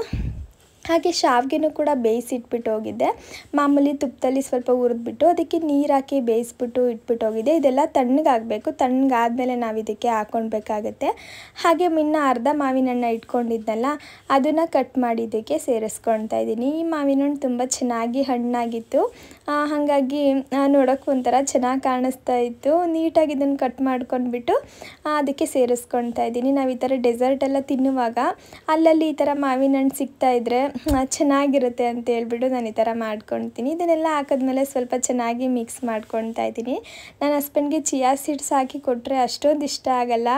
ಹಾಗೆ ಶಾವಿಗೆನೂ ಕೂಡ ಬೇಯಿಸಿಟ್ಬಿಟ್ಟು ಹೋಗಿದ್ದೆ ಮಾಮೂಲಿ ತುಪ್ಪದಲ್ಲಿ ಸ್ವಲ್ಪ ಹುರಿದ್ಬಿಟ್ಟು ಅದಕ್ಕೆ ನೀರು ಹಾಕಿ ಬೇಯಿಸ್ಬಿಟ್ಟು ಇಟ್ಬಿಟ್ಟು ಹೋಗಿದ್ದೆ ಇದೆಲ್ಲ ತಣ್ಣಗಾಗಬೇಕು ತಣ್ಣಗಾದಮೇಲೆ ನಾವು ಇದಕ್ಕೆ ಹಾಕ್ಕೊಳ್ಬೇಕಾಗತ್ತೆ ಹಾಗೆ ಮಿನ್ನ ಅರ್ಧ ಮಾವಿನ ಹಣ್ಣು ಇಟ್ಕೊಂಡಿದ್ನಲ್ಲ ಅದನ್ನು ಕಟ್ ಮಾಡಿ ಇದಕ್ಕೆ ಸೇರಿಸ್ಕೊಳ್ತಾ ಇದ್ದೀನಿ ಈ ಮಾವಿನಣ್ಣು ತುಂಬ ಚೆನ್ನಾಗಿ ಹಣ್ಣಾಗಿತ್ತು ಹಾಗಾಗಿ ನೋಡೋಕೆ ಒಂಥರ ಚೆನ್ನಾಗಿ ಕಾಣಿಸ್ತಾ ಇತ್ತು ನೀಟಾಗಿ ಇದನ್ನು ಕಟ್ ಮಾಡ್ಕೊಂಡ್ಬಿಟ್ಟು ಅದಕ್ಕೆ ಸೇರಿಸ್ಕೊಳ್ತಾ ಇದ್ದೀನಿ ನಾವು ಈ ಥರ ಡೆಸರ್ಟ್ ಎಲ್ಲ ತಿನ್ನುವಾಗ ಅಲ್ಲಲ್ಲಿ ಈ ಥರ ಮಾವಿನಣ್ಣು ಸಿಗ್ತಾಯಿದ್ರೆ ಸಿಗ್ತಾ ಚೆನ್ನಾಗಿರುತ್ತೆ ಅಂತ ಹೇಳ್ಬಿಟ್ಟು ನಾನು ಈ ಥರ ಮಾಡ್ಕೊಳ್ತೀನಿ ಇದನ್ನೆಲ್ಲ ಹಾಕಿದ್ಮೇಲೆ ಸ್ವಲ್ಪ ಚೆನ್ನಾಗಿ ಮಿಕ್ಸ್ ಮಾಡ್ಕೊಳ್ತಾ ಇದ್ದೀನಿ ನನ್ನ ಹಸ್ಬೆಂಡ್ಗೆ ಚಿಯಾ ಸೀಡ್ಸ್ ಹಾಕಿ ಕೊಟ್ಟರೆ ಅಷ್ಟೊಂದು ಇಷ್ಟ ಆಗಲ್ಲ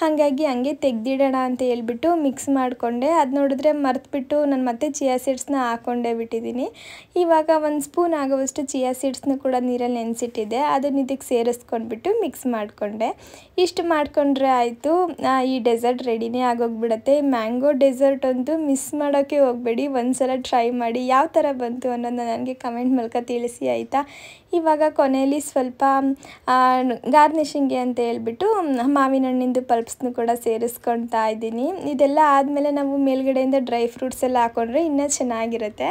ಹಾಗಾಗಿ ಹಂಗೆ ತೆಗ್ದಿಡೋಣ ಅಂತ ಹೇಳ್ಬಿಟ್ಟು ಮಿಕ್ಸ್ ಮಾಡಿಕೊಂಡೆ ಅದು ನೋಡಿದ್ರೆ ಮರ್ತುಬಿಟ್ಟು ನಾನು ಮತ್ತೆ ಚಿಯಾ ಸೀಡ್ಸ್ನ ಹಾಕ್ಕೊಂಡೇ ಬಿಟ್ಟಿದ್ದೀನಿ ಇವಾಗ ಒಂದು ಸ್ಪೂನ್ ಆಗೋವಷ್ಟು ಚಿಯಾ ಸೀಡ್ಸ್ನ ಕೂಡ ನೀರಲ್ಲಿ ನೆನೆಸಿಟ್ಟಿದೆ ಅದನ್ನ ಇದಕ್ಕೆ ಸೇರಿಸ್ಕೊಂಡ್ಬಿಟ್ಟು ಮಿಕ್ಸ್ ಮಾಡಿಕೊಂಡೆ ಇಷ್ಟು ಮಾಡಿಕೊಂಡ್ರೆ ಆಯಿತು ಈ ಡೆಸರ್ಟ್ ರೆಡಿನೇ ಆಗೋಗ್ಬಿಡತ್ತೆ ಮ್ಯಾಂಗೋ ಡೆಸರ್ಟ್ ಅಂತೂ ಮಿಸ್ ಮಾಡೋಕ್ಕೆ ಹೋಗಬೇಡಿ ಒಂದು ಸಲ ಟ್ರೈ ಮಾಡಿ ಯಾವ ಥರ ಬಂತು ಅನ್ನೋದನ್ನ ನನಗೆ ಕಮೆಂಟ್ ಮೂಲಕ ತಿಳಿಸಿ ಆಯಿತಾ ಇವಾಗ ಕೊನೆಯಲ್ಲಿ ಸ್ವಲ್ಪ ಗಾರ್ನಿಷಿಂಗ್ಗೆ ಅಂತ ಹೇಳ್ಬಿಟ್ಟು ಮಾವಿನ ಹಣ್ಣಿಂದು ಪಲ್ಪ್ಸ್ನು ಕೂಡ ಸೇರಿಸ್ಕೊಳ್ತಾ ಇದ್ದೀನಿ ಇದೆಲ್ಲ ಆದಮೇಲೆ ನಾವು ಮೇಲ್ಗಡೆಯಿಂದ ಡ್ರೈ ಫ್ರೂಟ್ಸ್ ಎಲ್ಲ ಹಾಕೊಂಡ್ರೆ ಇನ್ನೂ ಚೆನ್ನಾಗಿರುತ್ತೆ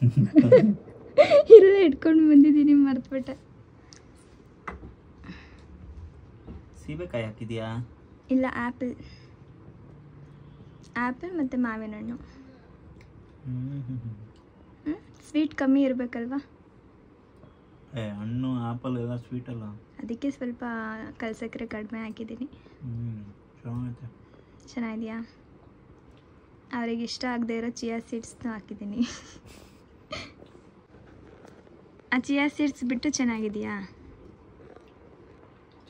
ಇಲ್ಲ ಇಟ್ಕೊಂಡು ಬಂದಿದ್ದೀನಿ ಮರ್ತ್ಬಿಟ್ಟೆ ಸೀಬೆಕಾಯಿ ಹಾಕಿದ್ಯಾ ಇಲ್ಲ ಆ್ಯಪಲ್ ಆ್ಯಪಲ್ ಮತ್ತು ಮಾವಿನ ಹಣ್ಣು ಸ್ವೀಟ್ ಕಮ್ಮಿ ಇರಬೇಕಲ್ವಾ ಹಣ್ಣು ಆಪಲ್ ಎಲ್ಲ ಸ್ವೀಟ್ ಅಲ್ಲ ಅದಕ್ಕೆ ಸ್ವಲ್ಪ ಕಲ್ಸಕ್ಕರೆ ಕಡಿಮೆ ಹಾಕಿದ್ದೀನಿ ಚೆನ್ನಾಗಿದೆಯಾ ಅವ್ರಿಗೆ ಇಷ್ಟ ಆಗದೆ ಇರೋ ಚಿಯಾ ಸೀಡ್ಸ್ನ ಹಾಕಿದ್ದೀನಿ ಆ ಚಿಯಾ ಸೀಡ್ಸ್ ಬಿಟ್ಟು ಚೆನ್ನಾಗಿದೆಯಾ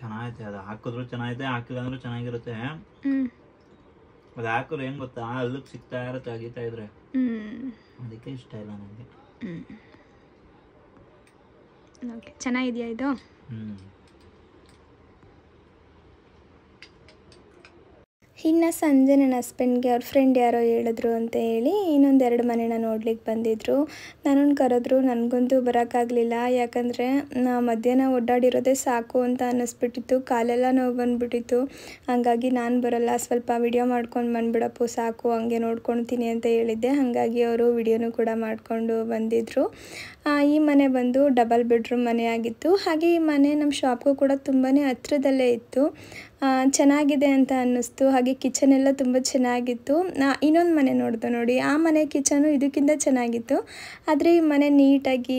ಚೆನ್ನಾಗೈತೆ ಅದು ಹಾಕಿದ್ರು ಚೆನ್ನಾಗೈತೆ ಹಾಕಿಲ್ಲ ಅಂದ್ರೂ ಚೆನ್ನಾಗಿರುತ್ತೆ ಅದು ಹಾಕಿದ್ರೆ ಏನ್ ಗೊತ್ತಾ ಅಲ್ಲಿಗೆ ಸಿಗ್ತಾ ಇರುತ್ತೆ ಅಗಿತಾ ಇದ್ರೆ ಅದಕ್ಕೆ ಇಷ್ಟ ಇಲ್ಲ ನನಗೆ ಚೆನ್ನಾಗಿದೆಯಾ ಇದು ಹ್ಮ್ ಇನ್ನು ಸಂಜೆ ನನ್ನ ಹಸ್ಬೆಂಡ್ಗೆ ಅವ್ರ ಫ್ರೆಂಡ್ ಯಾರೋ ಹೇಳಿದ್ರು ಅಂತ ಹೇಳಿ ಇನ್ನೊಂದೆರಡು ಮನೆನ ನೋಡ್ಲಿಕ್ಕೆ ಬಂದಿದ್ದರು ನನ್ನನ್ನು ಕರೆದ್ರು ನನಗಂತೂ ಬರೋಕ್ಕಾಗಲಿಲ್ಲ ಯಾಕಂದರೆ ನಾ ಮಧ್ಯಾಹ್ನ ಒಡ್ಡಾಡಿರೋದೆ ಸಾಕು ಅಂತ ಅನ್ನಿಸ್ಬಿಟ್ಟಿತ್ತು ಕಾಲೆಲ್ಲ ನೋವು ಬಂದುಬಿಟ್ಟಿತ್ತು ಹಾಗಾಗಿ ನಾನು ಬರೋಲ್ಲ ಸ್ವಲ್ಪ ವಿಡಿಯೋ ಮಾಡ್ಕೊಂಡು ಬಂದುಬಿಡಪ್ಪು ಸಾಕು ಹಂಗೆ ನೋಡ್ಕೊಳ್ತೀನಿ ಅಂತ ಹೇಳಿದ್ದೆ ಹಾಗಾಗಿ ಅವರು ವಿಡಿಯೋನೂ ಕೂಡ ಮಾಡಿಕೊಂಡು ಬಂದಿದ್ದರು ಈ ಮನೆ ಬಂದು ಡಬಲ್ ಬೆಡ್ರೂಮ್ ಮನೆ ಆಗಿತ್ತು ಹಾಗೆ ಈ ಮನೆ ನಮ್ಮ ಶಾಪ್ಗೂ ಕೂಡ ತುಂಬಾ ಹತ್ತಿರದಲ್ಲೇ ಇತ್ತು ಚೆನ್ನಾಗಿದೆ ಅಂತ ಅನ್ನಿಸ್ತು ಹಾಗೆ ಕಿಚನ್ ತುಂಬ ಚೆನ್ನಾಗಿತ್ತು ನಾ ಇನ್ನೊಂದು ಮನೆ ನೋಡಿದೆ ನೋಡಿ ಆ ಮನೆ ಕಿಚನು ಇದಕ್ಕಿಂತ ಚೆನ್ನಾಗಿತ್ತು ಆದರೆ ಈ ಮನೆ ನೀಟಾಗಿ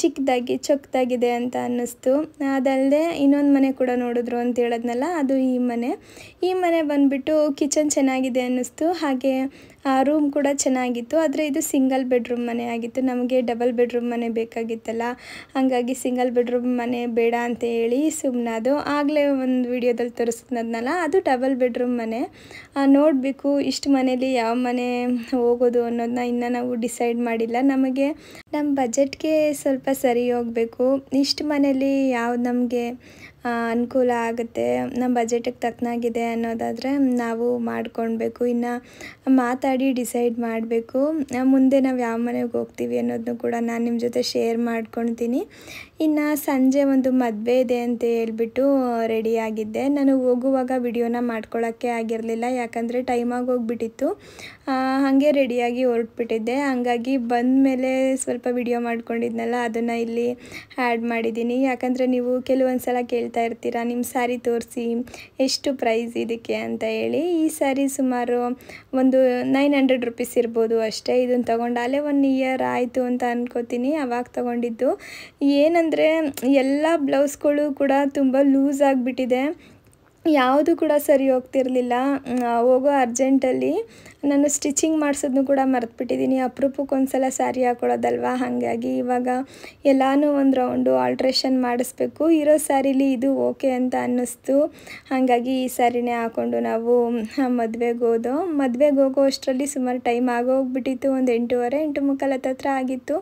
ಚಿಕ್ಕದಾಗಿ ಚೊಕ್ಕದಾಗಿದೆ ಅಂತ ಅನ್ನಿಸ್ತು ಅದಲ್ಲದೆ ಇನ್ನೊಂದು ಮನೆ ಕೂಡ ನೋಡಿದ್ರು ಅಂತ ಹೇಳೋದ್ನಲ್ಲ ಅದು ಈ ಮನೆ ಈ ಮನೆ ಬಂದುಬಿಟ್ಟು ಕಿಚನ್ ಚೆನ್ನಾಗಿದೆ ಅನ್ನಿಸ್ತು ಹಾಗೆ ರೂಮ್ ಕೂಡ ಚೆನ್ನಾಗಿತ್ತು ಆದರೆ ಇದು ಸಿಂಗಲ್ ಬೆಡ್ರೂಮ್ ಮನೆ ಆಗಿತ್ತು ನಮಗೆ ಡಬಲ್ ಬೆಡ್ರೂಮ್ ಮನೆ ಬೇಕಾಗಿತ್ತಲ್ಲ ಹಾಗಾಗಿ ಸಿಂಗಲ್ ಬೆಡ್ರೂಮ್ ಮನೆ ಬೇಡ ಅಂತ ಹೇಳಿ ಅದು ಆಗಲೇ ಒಂದು ವಿಡಿಯೋದಲ್ಲಿ ತೋರಿಸ್ತಿದ್ನಲ್ಲ ಅದು ಡಬಲ್ ಬೆಡ್ರೂಮ್ ಮನೆ ನೋಡಬೇಕು ಇಷ್ಟು ಮನೇಲಿ ಯಾವ ಮನೆ ಹೋಗೋದು ಅನ್ನೋದನ್ನ ಇನ್ನೂ ನಾವು ಡಿಸೈಡ್ ಮಾಡಿಲ್ಲ ನಮಗೆ ನಮ್ಮ ಬಜೆಟ್ಗೆ ಸ್ವಲ್ಪ ಸರಿ ಹೋಗಬೇಕು ಇಷ್ಟು ಮನೇಲಿ ಯಾವ ನಮಗೆ ಅನುಕೂಲ ಆಗುತ್ತೆ ನಮ್ಮ ಬಜೆಟಿಗೆ ತಕ್ಕನಾಗಿದೆ ಅನ್ನೋದಾದರೆ ನಾವು ಮಾಡ್ಕೊಳ್ಬೇಕು ಇನ್ನು ಮಾತಾಡಿ ಡಿಸೈಡ್ ಮಾಡಬೇಕು ಮುಂದೆ ನಾವು ಯಾವ ಮನೆಗೆ ಹೋಗ್ತೀವಿ ಅನ್ನೋದನ್ನು ಕೂಡ ನಾನು ನಿಮ್ಮ ಜೊತೆ ಶೇರ್ ಮಾಡ್ಕೊಳ್ತೀನಿ ಇನ್ನು ಸಂಜೆ ಒಂದು ಮದುವೆ ಇದೆ ಅಂತ ಹೇಳ್ಬಿಟ್ಟು ರೆಡಿಯಾಗಿದ್ದೆ ನಾನು ಹೋಗುವಾಗ ವಿಡಿಯೋನ ಮಾಡ್ಕೊಳ್ಳೋಕ್ಕೆ ಆಗಿರಲಿಲ್ಲ ಯಾಕಂದರೆ ಟೈಮಾಗಿ ಹೋಗ್ಬಿಟ್ಟಿತ್ತು ಹಾಗೆ ರೆಡಿಯಾಗಿ ಹೊರಟ್ಬಿಟ್ಟಿದ್ದೆ ಹಾಗಾಗಿ ಬಂದ ಮೇಲೆ ಸ್ವಲ್ಪ ವಿಡಿಯೋ ಮಾಡ್ಕೊಂಡಿದ್ನಲ್ಲ ಅದನ್ನು ಇಲ್ಲಿ ಆ್ಯಡ್ ಮಾಡಿದ್ದೀನಿ ಯಾಕಂದರೆ ನೀವು ಕೆಲವೊಂದು ಸಲ ಕೇಳ್ತಾ ಇರ್ತೀರಾ ನಿಮ್ಮ ಸ್ಯಾರಿ ತೋರಿಸಿ ಎಷ್ಟು ಪ್ರೈಸ್ ಇದಕ್ಕೆ ಅಂತ ಹೇಳಿ ಈ ಸ್ಯಾರಿ ಸುಮಾರು ಒಂದು ನೈನ್ ಹಂಡ್ರೆಡ್ ರುಪೀಸ್ ಇರ್ಬೋದು ಅಷ್ಟೇ ಇದನ್ನು ತೊಗೊಂಡು ಅಲ್ಲೇ ಒನ್ ಇಯರ್ ಆಯಿತು ಅಂತ ಅಂದ್ಕೋತೀನಿ ಅವಾಗ ತೊಗೊಂಡಿದ್ದು ಏನಂತ ಅಂದರೆ ಎಲ್ಲ ಬ್ಲೌಸ್ಗಳು ಕೂಡ ತುಂಬ ಲೂಸ್ ಆಗಿಬಿಟ್ಟಿದೆ ಯಾವುದು ಕೂಡ ಸರಿ ಹೋಗ್ತಿರಲಿಲ್ಲ ಹೋಗೋ ಅರ್ಜೆಂಟಲ್ಲಿ ನಾನು ಸ್ಟಿಚಿಂಗ್ ಮಾಡಿಸೋದನ್ನು ಕೂಡ ಮರೆತುಬಿಟ್ಟಿದ್ದೀನಿ ಅಪರೂಪಕ್ಕೆ ಒಂದು ಸಲ ಸ್ಯಾರಿ ಹಾಕೊಳ್ಳೋದಲ್ವಾ ಹಾಗಾಗಿ ಇವಾಗ ಎಲ್ಲಾನು ಒಂದು ರೌಂಡು ಆಲ್ಟ್ರೇಷನ್ ಮಾಡಿಸ್ಬೇಕು ಇರೋ ಸ್ಯಾರೀಲಿ ಇದು ಓಕೆ ಅಂತ ಅನ್ನಿಸ್ತು ಹಾಗಾಗಿ ಈ ಸ್ಯಾರಿನೇ ಹಾಕ್ಕೊಂಡು ನಾವು ಮದುವೆಗೆ ಹೋದೋ ಮದುವೆಗೆ ಹೋಗೋ ಅಷ್ಟರಲ್ಲಿ ಸುಮಾರು ಟೈಮ್ ಆಗೋಗ್ಬಿಟ್ಟಿತ್ತು ಒಂದು ಎಂಟೂವರೆ ಎಂಟು ಮುಕ್ಕಾಲ ಹತ್ರ ಆಗಿತ್ತು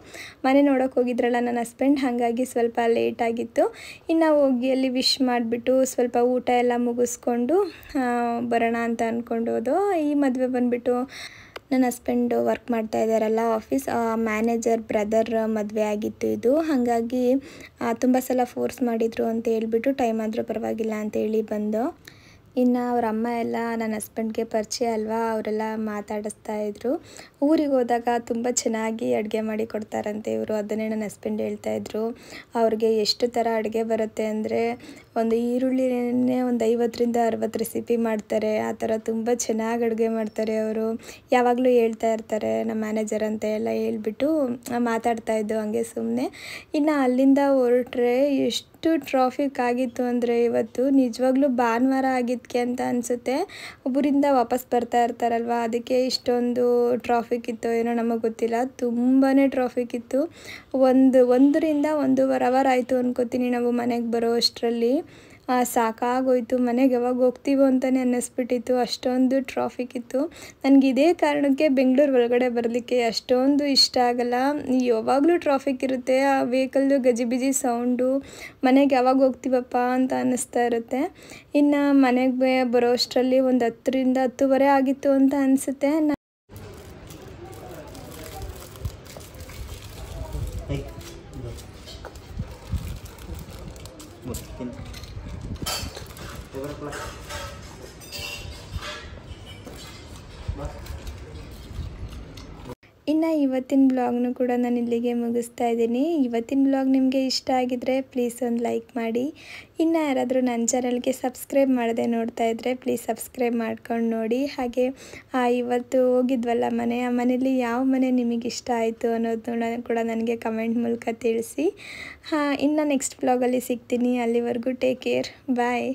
ಮನೆ ನೋಡೋಕೆ ಹೋಗಿದ್ರಲ್ಲ ನನ್ನ ಹಸ್ಬೆಂಡ್ ಹಾಗಾಗಿ ಸ್ವಲ್ಪ ಲೇಟ್ ಆಗಿತ್ತು ಇನ್ನು ಹೋಗಿ ಅಲ್ಲಿ ವಿಶ್ ಮಾಡಿಬಿಟ್ಟು ಸ್ವಲ್ಪ ಊಟ ಎಲ್ಲ ಮುಗಿಸ್ಕೊಂಡು ಬರೋಣ ಅಂತ ಹೋದೋ ಈ ಮದುವೆ ಬಂದುಬಿಟ್ಟು ಬಂದುಬಿಟ್ಟು ನನ್ನ ಹಸ್ಬೆಂಡ್ ವರ್ಕ್ ಮಾಡ್ತಾ ಇದ್ದಾರಲ್ಲ ಆಫೀಸ್ ಮ್ಯಾನೇಜರ್ ಬ್ರದರ್ ಮದುವೆ ಆಗಿತ್ತು ಇದು ಹಾಗಾಗಿ ತುಂಬ ಸಲ ಫೋರ್ಸ್ ಮಾಡಿದರು ಅಂತ ಹೇಳಿಬಿಟ್ಟು ಟೈಮ್ ಆದರೂ ಪರವಾಗಿಲ್ಲ ಅಂತೇಳಿ ಬಂದು ಇನ್ನು ಅವ್ರ ಅಮ್ಮ ಎಲ್ಲ ನನ್ನ ಹಸ್ಬೆಂಡ್ಗೆ ಪರಿಚಯ ಅಲ್ವಾ ಅವರೆಲ್ಲ ಮಾತಾಡಿಸ್ತಾ ಇದ್ರು ಊರಿಗೆ ಹೋದಾಗ ತುಂಬ ಚೆನ್ನಾಗಿ ಅಡುಗೆ ಮಾಡಿ ಕೊಡ್ತಾರಂತೆ ಇವರು ಅದನ್ನೇ ನನ್ನ ಹಸ್ಬೆಂಡ್ ಹೇಳ್ತಾಯಿದ್ರು ಅವ್ರಿಗೆ ಎಷ್ಟು ಥರ ಅಡುಗೆ ಬರುತ್ತೆ ಅಂದರೆ ಒಂದು ಈರುಳ್ಳಿನೇ ಒಂದು ಐವತ್ತರಿಂದ ಅರವತ್ತು ರೆಸಿಪಿ ಮಾಡ್ತಾರೆ ಆ ಥರ ತುಂಬ ಚೆನ್ನಾಗಿ ಅಡುಗೆ ಮಾಡ್ತಾರೆ ಅವರು ಯಾವಾಗಲೂ ಹೇಳ್ತಾ ಇರ್ತಾರೆ ನಮ್ಮ ಮ್ಯಾನೇಜರ್ ಅಂತ ಎಲ್ಲ ಹೇಳ್ಬಿಟ್ಟು ಮಾತಾಡ್ತಾ ಇದ್ದು ಹಂಗೆ ಸುಮ್ಮನೆ ಇನ್ನು ಅಲ್ಲಿಂದ ಹೊರಟ್ರೆ ಎಷ್ಟು ಟ್ರಾಫಿಕ್ ಆಗಿತ್ತು ಅಂದರೆ ಇವತ್ತು ನಿಜವಾಗ್ಲೂ ಭಾನುವಾರ ಆಗಿದ್ಕೆ ಅಂತ ಅನಿಸುತ್ತೆ ಒಬ್ಬರಿಂದ ವಾಪಸ್ ಬರ್ತಾ ಇರ್ತಾರಲ್ವ ಅದಕ್ಕೆ ಇಷ್ಟೊಂದು ಟ್ರಾಫಿಕ್ ಇತ್ತು ಏನೋ ನಮಗೆ ಗೊತ್ತಿಲ್ಲ ತುಂಬಾ ಟ್ರಾಫಿಕ್ ಇತ್ತು ಒಂದು ಒಂದರಿಂದ ಒಂದೂವರೆ ಅವರ್ ಆಯಿತು ಅನ್ಕೋತೀನಿ ನಾವು ಮನೆಗೆ ಬರೋ ಅಷ್ಟರಲ್ಲಿ ಸಾಕಾಗೋಯ್ತು ಮನೆಗೆ ಯಾವಾಗ ಹೋಗ್ತೀವೋ ಅಂತಲೇ ಅನ್ನಿಸ್ಬಿಟ್ಟಿತ್ತು ಅಷ್ಟೊಂದು ಟ್ರಾಫಿಕ್ ಇತ್ತು ನನಗೆ ಇದೇ ಕಾರಣಕ್ಕೆ ಬೆಂಗಳೂರು ಒಳಗಡೆ ಬರಲಿಕ್ಕೆ ಅಷ್ಟೊಂದು ಇಷ್ಟ ಆಗಲ್ಲ ಯಾವಾಗಲೂ ಟ್ರಾಫಿಕ್ ಇರುತ್ತೆ ಆ ವೆಹಿಕಲ್ದು ಗಜಿಬಿಜಿ ಸೌಂಡು ಮನೆಗೆ ಯಾವಾಗ ಹೋಗ್ತೀವಪ್ಪ ಅಂತ ಅನ್ನಿಸ್ತಾ ಇರುತ್ತೆ ಇನ್ನು ಮನೆಗೆ ಬರೋ ಅಷ್ಟರಲ್ಲಿ ಒಂದು ಹತ್ತರಿಂದ ಹತ್ತುವರೆ ಆಗಿತ್ತು ಅಂತ ಅನಿಸುತ್ತೆ ಇನ್ನು ಇವತ್ತಿನ ಬ್ಲಾಗ್ನು ಕೂಡ ನಾನು ಇಲ್ಲಿಗೆ ಮುಗಿಸ್ತಾ ಇದ್ದೀನಿ ಇವತ್ತಿನ ಬ್ಲಾಗ್ ನಿಮಗೆ ಇಷ್ಟ ಆಗಿದರೆ ಪ್ಲೀಸ್ ಒಂದು ಲೈಕ್ ಮಾಡಿ ಇನ್ನು ಯಾರಾದರೂ ನನ್ನ ಚಾನಲ್ಗೆ ಸಬ್ಸ್ಕ್ರೈಬ್ ಮಾಡದೆ ನೋಡ್ತಾ ಇದ್ದರೆ ಪ್ಲೀಸ್ ಸಬ್ಸ್ಕ್ರೈಬ್ ಮಾಡ್ಕೊಂಡು ನೋಡಿ ಹಾಗೆ ಇವತ್ತು ಹೋಗಿದ್ವಲ್ಲ ಮನೆ ಆ ಮನೇಲಿ ಯಾವ ಮನೆ ನಿಮಗೆ ಇಷ್ಟ ಆಯಿತು ಅನ್ನೋದು ಕೂಡ ನನಗೆ ಕಮೆಂಟ್ ಮೂಲಕ ತಿಳಿಸಿ ಹಾಂ ಇನ್ನು ನೆಕ್ಸ್ಟ್ ಬ್ಲಾಗಲ್ಲಿ ಸಿಗ್ತೀನಿ ಅಲ್ಲಿವರೆಗೂ ಟೇಕ್ ಕೇರ್ ಬಾಯ್